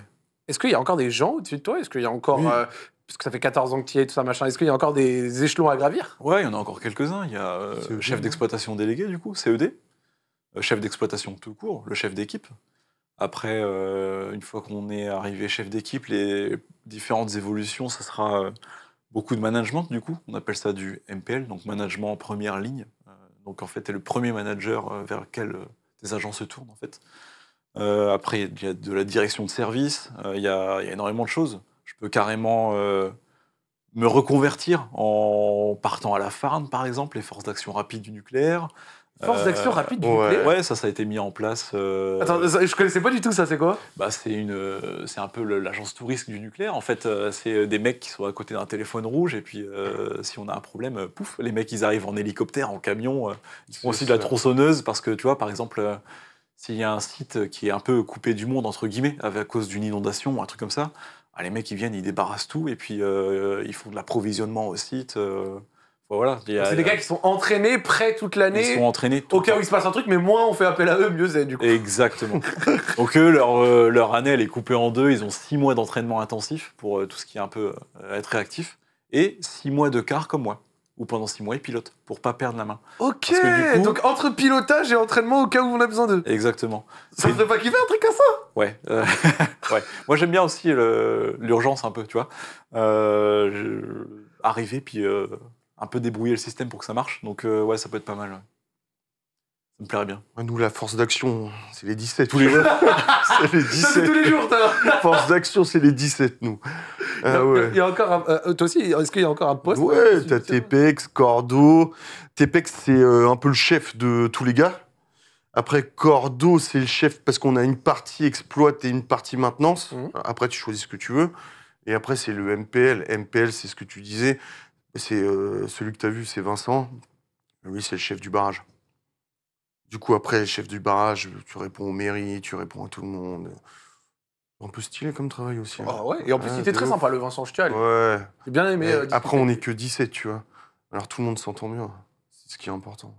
Est-ce qu'il y a encore des gens au-dessus de toi Est-ce qu'il y a encore parce que ça fait 14 ans que tu y es, tout ça, machin. Est-ce qu'il y a encore des échelons à gravir Ouais, il y en a encore quelques-uns. Il y a le chef d'exploitation délégué, du coup, CED, euh, chef d'exploitation tout court, le chef d'équipe. Après, euh, une fois qu'on est arrivé chef d'équipe, les différentes évolutions, ça sera euh, beaucoup de management du coup. On appelle ça du MPL, donc management en première ligne. donc en fait, tu es le premier manager vers lequel tes agents se tournent en fait. après, il y a de la direction de service, il y, a énormément de choses. Je peux carrément me reconvertir en partant à la farm, par exemple, les forces d'action rapide du nucléaire. Force euh, d'action rapide, du ouais. ouais, ça, ça a été mis en place. Euh, Attends, je connaissais pas du tout ça, c'est quoi bah, c'est, une, euh, c'est un peu l'agence touriste du nucléaire. En fait, c'est des mecs qui sont à côté d'un téléphone rouge, et puis si on a un problème, pouf, les mecs, ils arrivent en hélicoptère, en camion, ils font aussi de la tronçonneuse, parce que tu vois, par exemple, s'il y a un site qui est un peu coupé du monde, entre guillemets, à cause d'une inondation ou un truc comme ça, bah, les mecs, ils viennent, ils débarrassent tout, et puis ils font de l'approvisionnement au site c'est des gars qui sont entraînés, prêts toute l'année. Ils sont entraînés. au cas où il se passe un truc, mais moins on fait appel à eux, mieux c'est du coup. Exactement. Donc leur, euh, leur, année, elle est coupée en deux. Ils ont six mois d'entraînement intensif pour euh, tout ce qui est un peu euh, être réactif. Et six mois de car comme moi. Ou pendant six mois, ils pilotent pour pas perdre la main. Ok. Donc entre pilotage et entraînement au cas où on a besoin d'eux. Exactement. Ça ne veut pas kiffer un truc comme ça Ouais. ouais. Moi j'aime bien aussi l'urgence un peu, tu vois. Arriver puis un peu débrouiller le système pour que ça marche. Donc euh, ouais, ça peut être pas mal. Ça me plairait bien. Nous, la force d'action, c'est les 17. Tous les C'est tous les jours, Force d'action, c'est les 17, nous. toi aussi, est-ce qu'il y a encore un poste Ouais, euh, t'as TPEX, Cordo. TPEX, c'est euh, un peu le chef de tous les gars. Après, Cordo, c'est le chef parce qu'on a une partie exploit et une partie maintenance. Mhm. Après, tu choisis ce que tu veux. Et après, c'est le MPL. MPL, c'est ce que tu disais. C'est euh, celui que tu as vu, c'est Vincent. Lui, c'est le chef du barrage. Du coup, après, chef du barrage, tu réponds aux mairies, tu réponds à tout le monde. Un peu stylé comme travail aussi. Hein. Ah et en plus, il était très sympa, le Vincent Stial. Ouais. bien aimé. Euh, après, on n'est que 17, tu vois. Alors tout le monde s'entend mieux. C'est ce qui est important.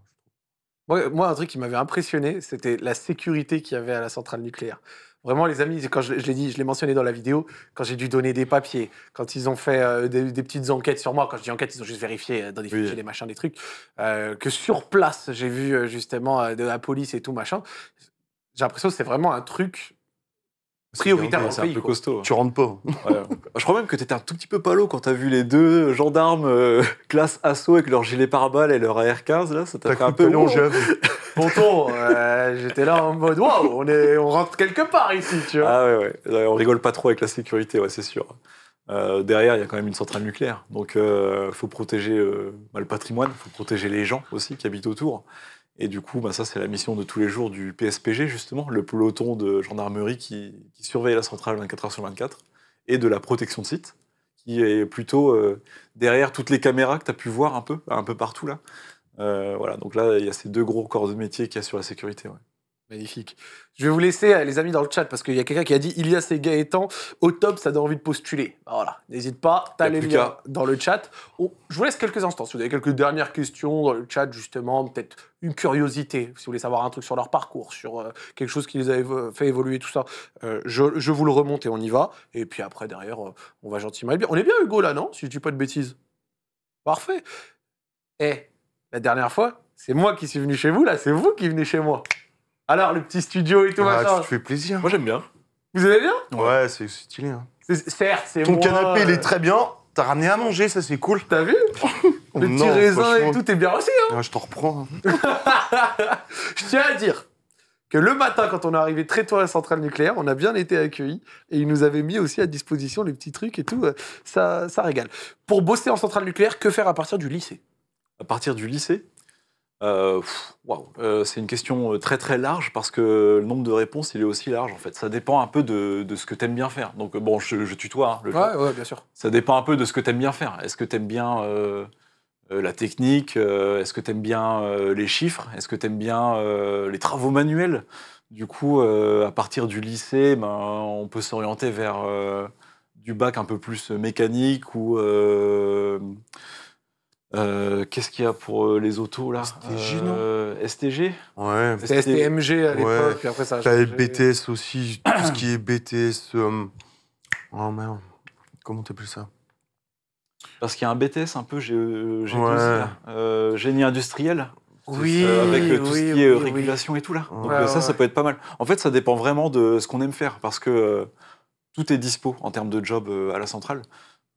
Moi, un truc qui m'avait impressionné, c'était la sécurité qu'il y avait à la centrale nucléaire. Vraiment, les amis, quand je, l'ai dit, je l'ai mentionné dans la vidéo, quand j'ai dû donner des papiers, quand ils ont fait euh, des, petites enquêtes sur moi, quand je dis enquête, ils ont juste vérifié euh, dans des fichiers, des machins, des trucs, euh, que sur place, j'ai vu justement de la police et tout, machin. J'ai l'impression que c'est vraiment un truc prioritaire dans Un peu costaud. Hein. Tu rentres pas. Hein. je crois même que tu étais un tout petit peu palo quand t'as vu les deux gendarmes euh, classe assaut avec leur gilet pare-balles et leur AR-15 là, ça t'a fait un peu long. jeune. euh, j'étais là en mode waouh, on est, on rentre quelque part ici, tu vois. Ah ouais, euh, On rigole pas trop avec la sécurité, ouais, c'est sûr. Euh, derrière, il y a quand même une centrale nucléaire, donc il faut protéger bah, le patrimoine, il faut protéger les gens aussi qui habitent autour. Et du coup, bah ça, c'est la mission de tous les jours du PSPG, justement, le peloton de gendarmerie qui, surveille la centrale 24 h sur 24, et de la protection de site, qui est plutôt euh, derrière toutes les caméras que tu as pu voir un peu, un peu partout là. Euh, voilà, donc là, il y a ces deux gros corps de métier qui assurent la sécurité. Magnifique. Je vais vous laisser, euh, les amis, dans le chat, parce qu'il y a quelqu'un qui a dit Il y a ces et étant au top, ça donne envie de postuler. Bah, voilà, n'hésite pas, t'as les liens dans le chat. je vous laisse quelques instants. Si vous avez quelques dernières questions dans le chat, justement, peut-être une curiosité, si vous voulez savoir un truc sur leur parcours, sur euh, quelque chose qui les a fait évoluer, tout ça, euh, je, vous le remonte et on y va. Et puis après, derrière, on va gentiment. bien. On est bien, Hugo, là, non Si je dis pas de bêtises. Parfait. Eh, la dernière fois, c'est moi qui suis venu chez vous, là, c'est vous qui venez chez moi. Alors, le petit studio et tout, ah, te fais plaisir. Moi, j'aime bien. Vous aimez bien Ouais, c'est stylé. Hein. Certes, c'est Ton canapé, il est euh, très bien. T'as ramené à manger, ça c'est cool. T'as vu Le petit raisin et tout, t'es bien aussi. Hein. je t'en reprends. Hein. je tiens à dire que le matin, quand on est arrivé très tôt à la centrale nucléaire, on a bien été accueillis et ils nous avaient mis aussi à disposition les petits trucs et tout. Euh, ça, ça régale. Pour bosser en centrale nucléaire, que faire à partir du lycée À partir du lycée euh, euh, c'est une question euh, très très large parce que le nombre de réponses il est aussi large en fait. Ça dépend un peu de, ce que tu aimes bien faire. Donc bon, je, tutoie. Hein, ouais, bien sûr. Ça dépend un peu de ce que tu aimes bien faire. Est-ce que tu aimes bien la technique Est-ce que tu aimes bien les chiffres Est-ce que tu aimes bien les travaux manuels Du coup, à partir du lycée, ben, on peut s'orienter vers du bac un peu plus mécanique ou euh, qu'est-ce qu'il y a pour euh, les autos là STG, euh, non STG Ouais. C'était STMG à l'époque, ouais. après ça a BTS aussi, tout ce qui est BTS. Euh, oh merde, comment t'appelles ça Parce qu'il y a un BTS un peu, j'ai génie industriel. Oui, avec tout ce qui est régulation et tout là. Donc ça, ça peut être pas mal. En fait, ça dépend vraiment de ce qu'on aime faire parce que tout est dispo en termes de job à la centrale.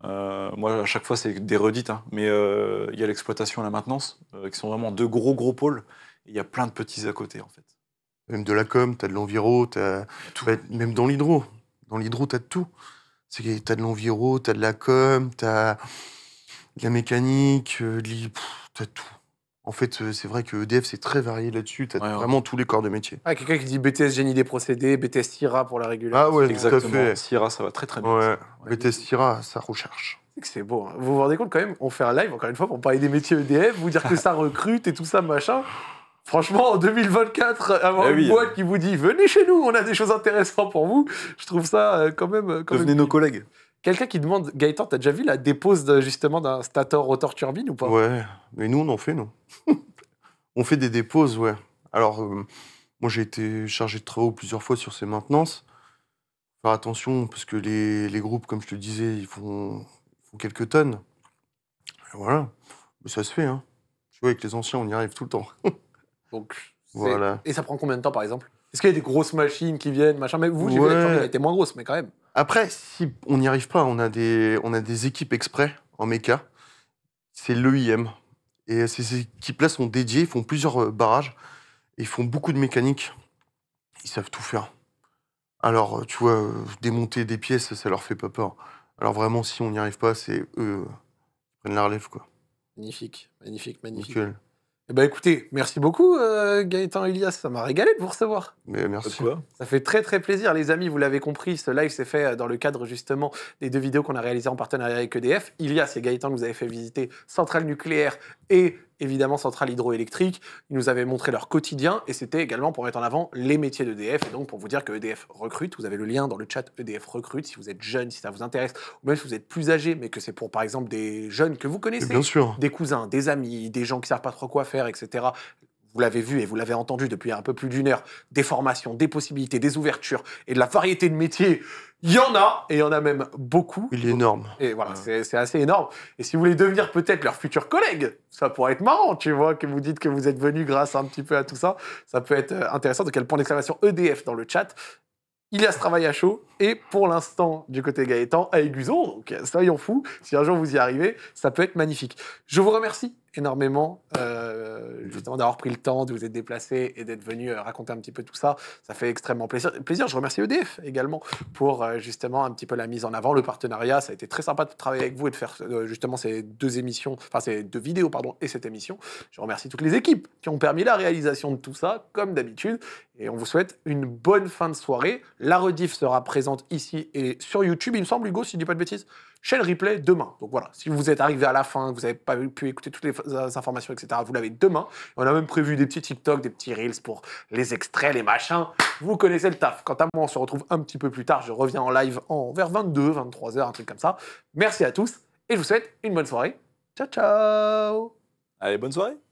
Euh, moi, à chaque fois, c'est des redites, hein. mais euh, il y a l'exploitation et la maintenance, euh, qui sont vraiment deux gros, gros pôles. Il y a plein de petits à côté, en fait. Même de la com, tu as de l'enviro, même dans l'hydro. Dans l'hydro, tu as de tout. Tu as de l'enviro, tu as de la com, tu as de la mécanique, de tout. En fait, euh, c'est vrai que EDF, c'est très varié là-dessus. Tu as vraiment tous les corps de métier. Ah, quelqu'un qui dit BTS génie des procédés, BTS IRA pour la régulation. Ah ouais, exactement. Tout ça va très très bien. Ouais. BTS IRA ça recherche. C'est beau. Hein. Vous vous rendez compte quand même, on fait un live encore une fois pour parler des métiers EDF, vous dire que ça recrute et tout ça, machin. Franchement, en 2024, avoir eh une boîte qui vous dit venez chez nous, on a des choses intéressantes pour vous, je trouve ça euh, quand même. Euh, quand Devenez nos collègues. Quelqu'un qui demande, Gaëtan, t'as déjà vu la dépose justement d'un stator rotor turbine ou pas Ouais, mais nous on en fait, non On fait des déposes, ouais. Alors, euh, moi j'ai été chargé de travaux plusieurs fois sur ces maintenances. Faire attention, parce que les, groupes, comme je te disais, ils font, quelques tonnes. voilà, mais ça se fait, hein. Tu vois, avec les anciens, on y arrive tout le temps. Donc, voilà. Et ça prend combien de temps, par exemple Est-ce qu'il y a des grosses machines qui viennent, machin Mais vous, j'ai vu la turbine, elle était moins grosse, mais quand même. Après, si on n'y arrive pas, on a, des, on a des équipes exprès en méca. C'est l'EIM. Et ces équipes-là sont dédiées, ils font plusieurs euh, barrages, ils font beaucoup de mécanique. Ils savent tout faire. Alors, euh, tu vois, euh, démonter des pièces, ça leur fait pas peur. Alors vraiment, si on n'y arrive pas, c'est eux qui prennent la relève, quoi. Magnifique, magnifique, magnifique. Eh ben écoutez, merci beaucoup euh, Gaëtan Elias, ça m'a régalé de vous recevoir. Mais merci. Ça fait très très plaisir les amis, vous l'avez compris, ce live s'est fait euh, dans le cadre justement des deux vidéos qu'on a réalisées en partenariat avec EDF. Ilias et Gaëtan, vous avez fait visiter Centrale Nucléaire et évidemment centrales hydroélectriques. Ils nous avaient montré leur quotidien et c'était également pour mettre en avant les métiers d'EDF et donc pour vous dire que EDF recrute. Vous avez le lien dans le chat EDF recrute si vous êtes jeune, si ça vous intéresse, ou même si vous êtes plus âgé, mais que c'est pour par exemple des jeunes que vous connaissez, des cousins, des amis, des gens qui ne savent pas trop quoi faire, etc vous l'avez vu et vous l'avez entendu depuis un peu plus d'une heure, des formations, des possibilités, des ouvertures et de la variété de métiers il y en a, et il y en a même beaucoup. Il est énorme. Et voilà, c'est assez énorme. Et si vous voulez devenir peut-être leur futur collègue, ça pourrait être marrant, tu vois, que vous dites que vous êtes venu grâce un petit peu à tout ça. Ça peut être euh, intéressant. Donc, il y a le point d'exclamation EDF dans le chat. Il y a ce travail à chaud, et pour l'instant, du côté Gaëtan, à Aiguzon. Donc, soyons fous, si un jour vous y arrivez, ça peut être magnifique. Je vous remercie énormément euh, mhm. justement d'avoir pris le temps de vous être déplacé et d'être venu euh, raconter un petit peu tout ça. Ça fait extrêmement plaisir. plaisir. Je remercie EDF également pour euh, justement un petit peu la mise en avant, le partenariat. Ça a été très sympa de travailler avec vous et de faire justement ces deux émissions, enfin ces deux vidéos pardon et cette émission. Je remercie toutes les équipes qui ont permis la réalisation de tout ça, comme d'habitude. Et on vous souhaite une bonne fin de soirée. La rediff sera présente ici et sur YouTube, il me semble, Hugo, si je dis pas de bêtises chez replay demain. Donc voilà, si vous êtes arrivé à la fin, vous n'avez pas pu écouter toutes les informations, etc., vous l'avez demain. On a même prévu des petits TikTok, des petits Reels pour les extraits, les machins. Vous connaissez le taf. Quant à moi, on se retrouve un petit peu plus tard. Je reviens en live en vers 22, 23h, un truc comme ça. Merci à tous et je vous souhaite une bonne soirée. Ciao, ciao Allez, bonne soirée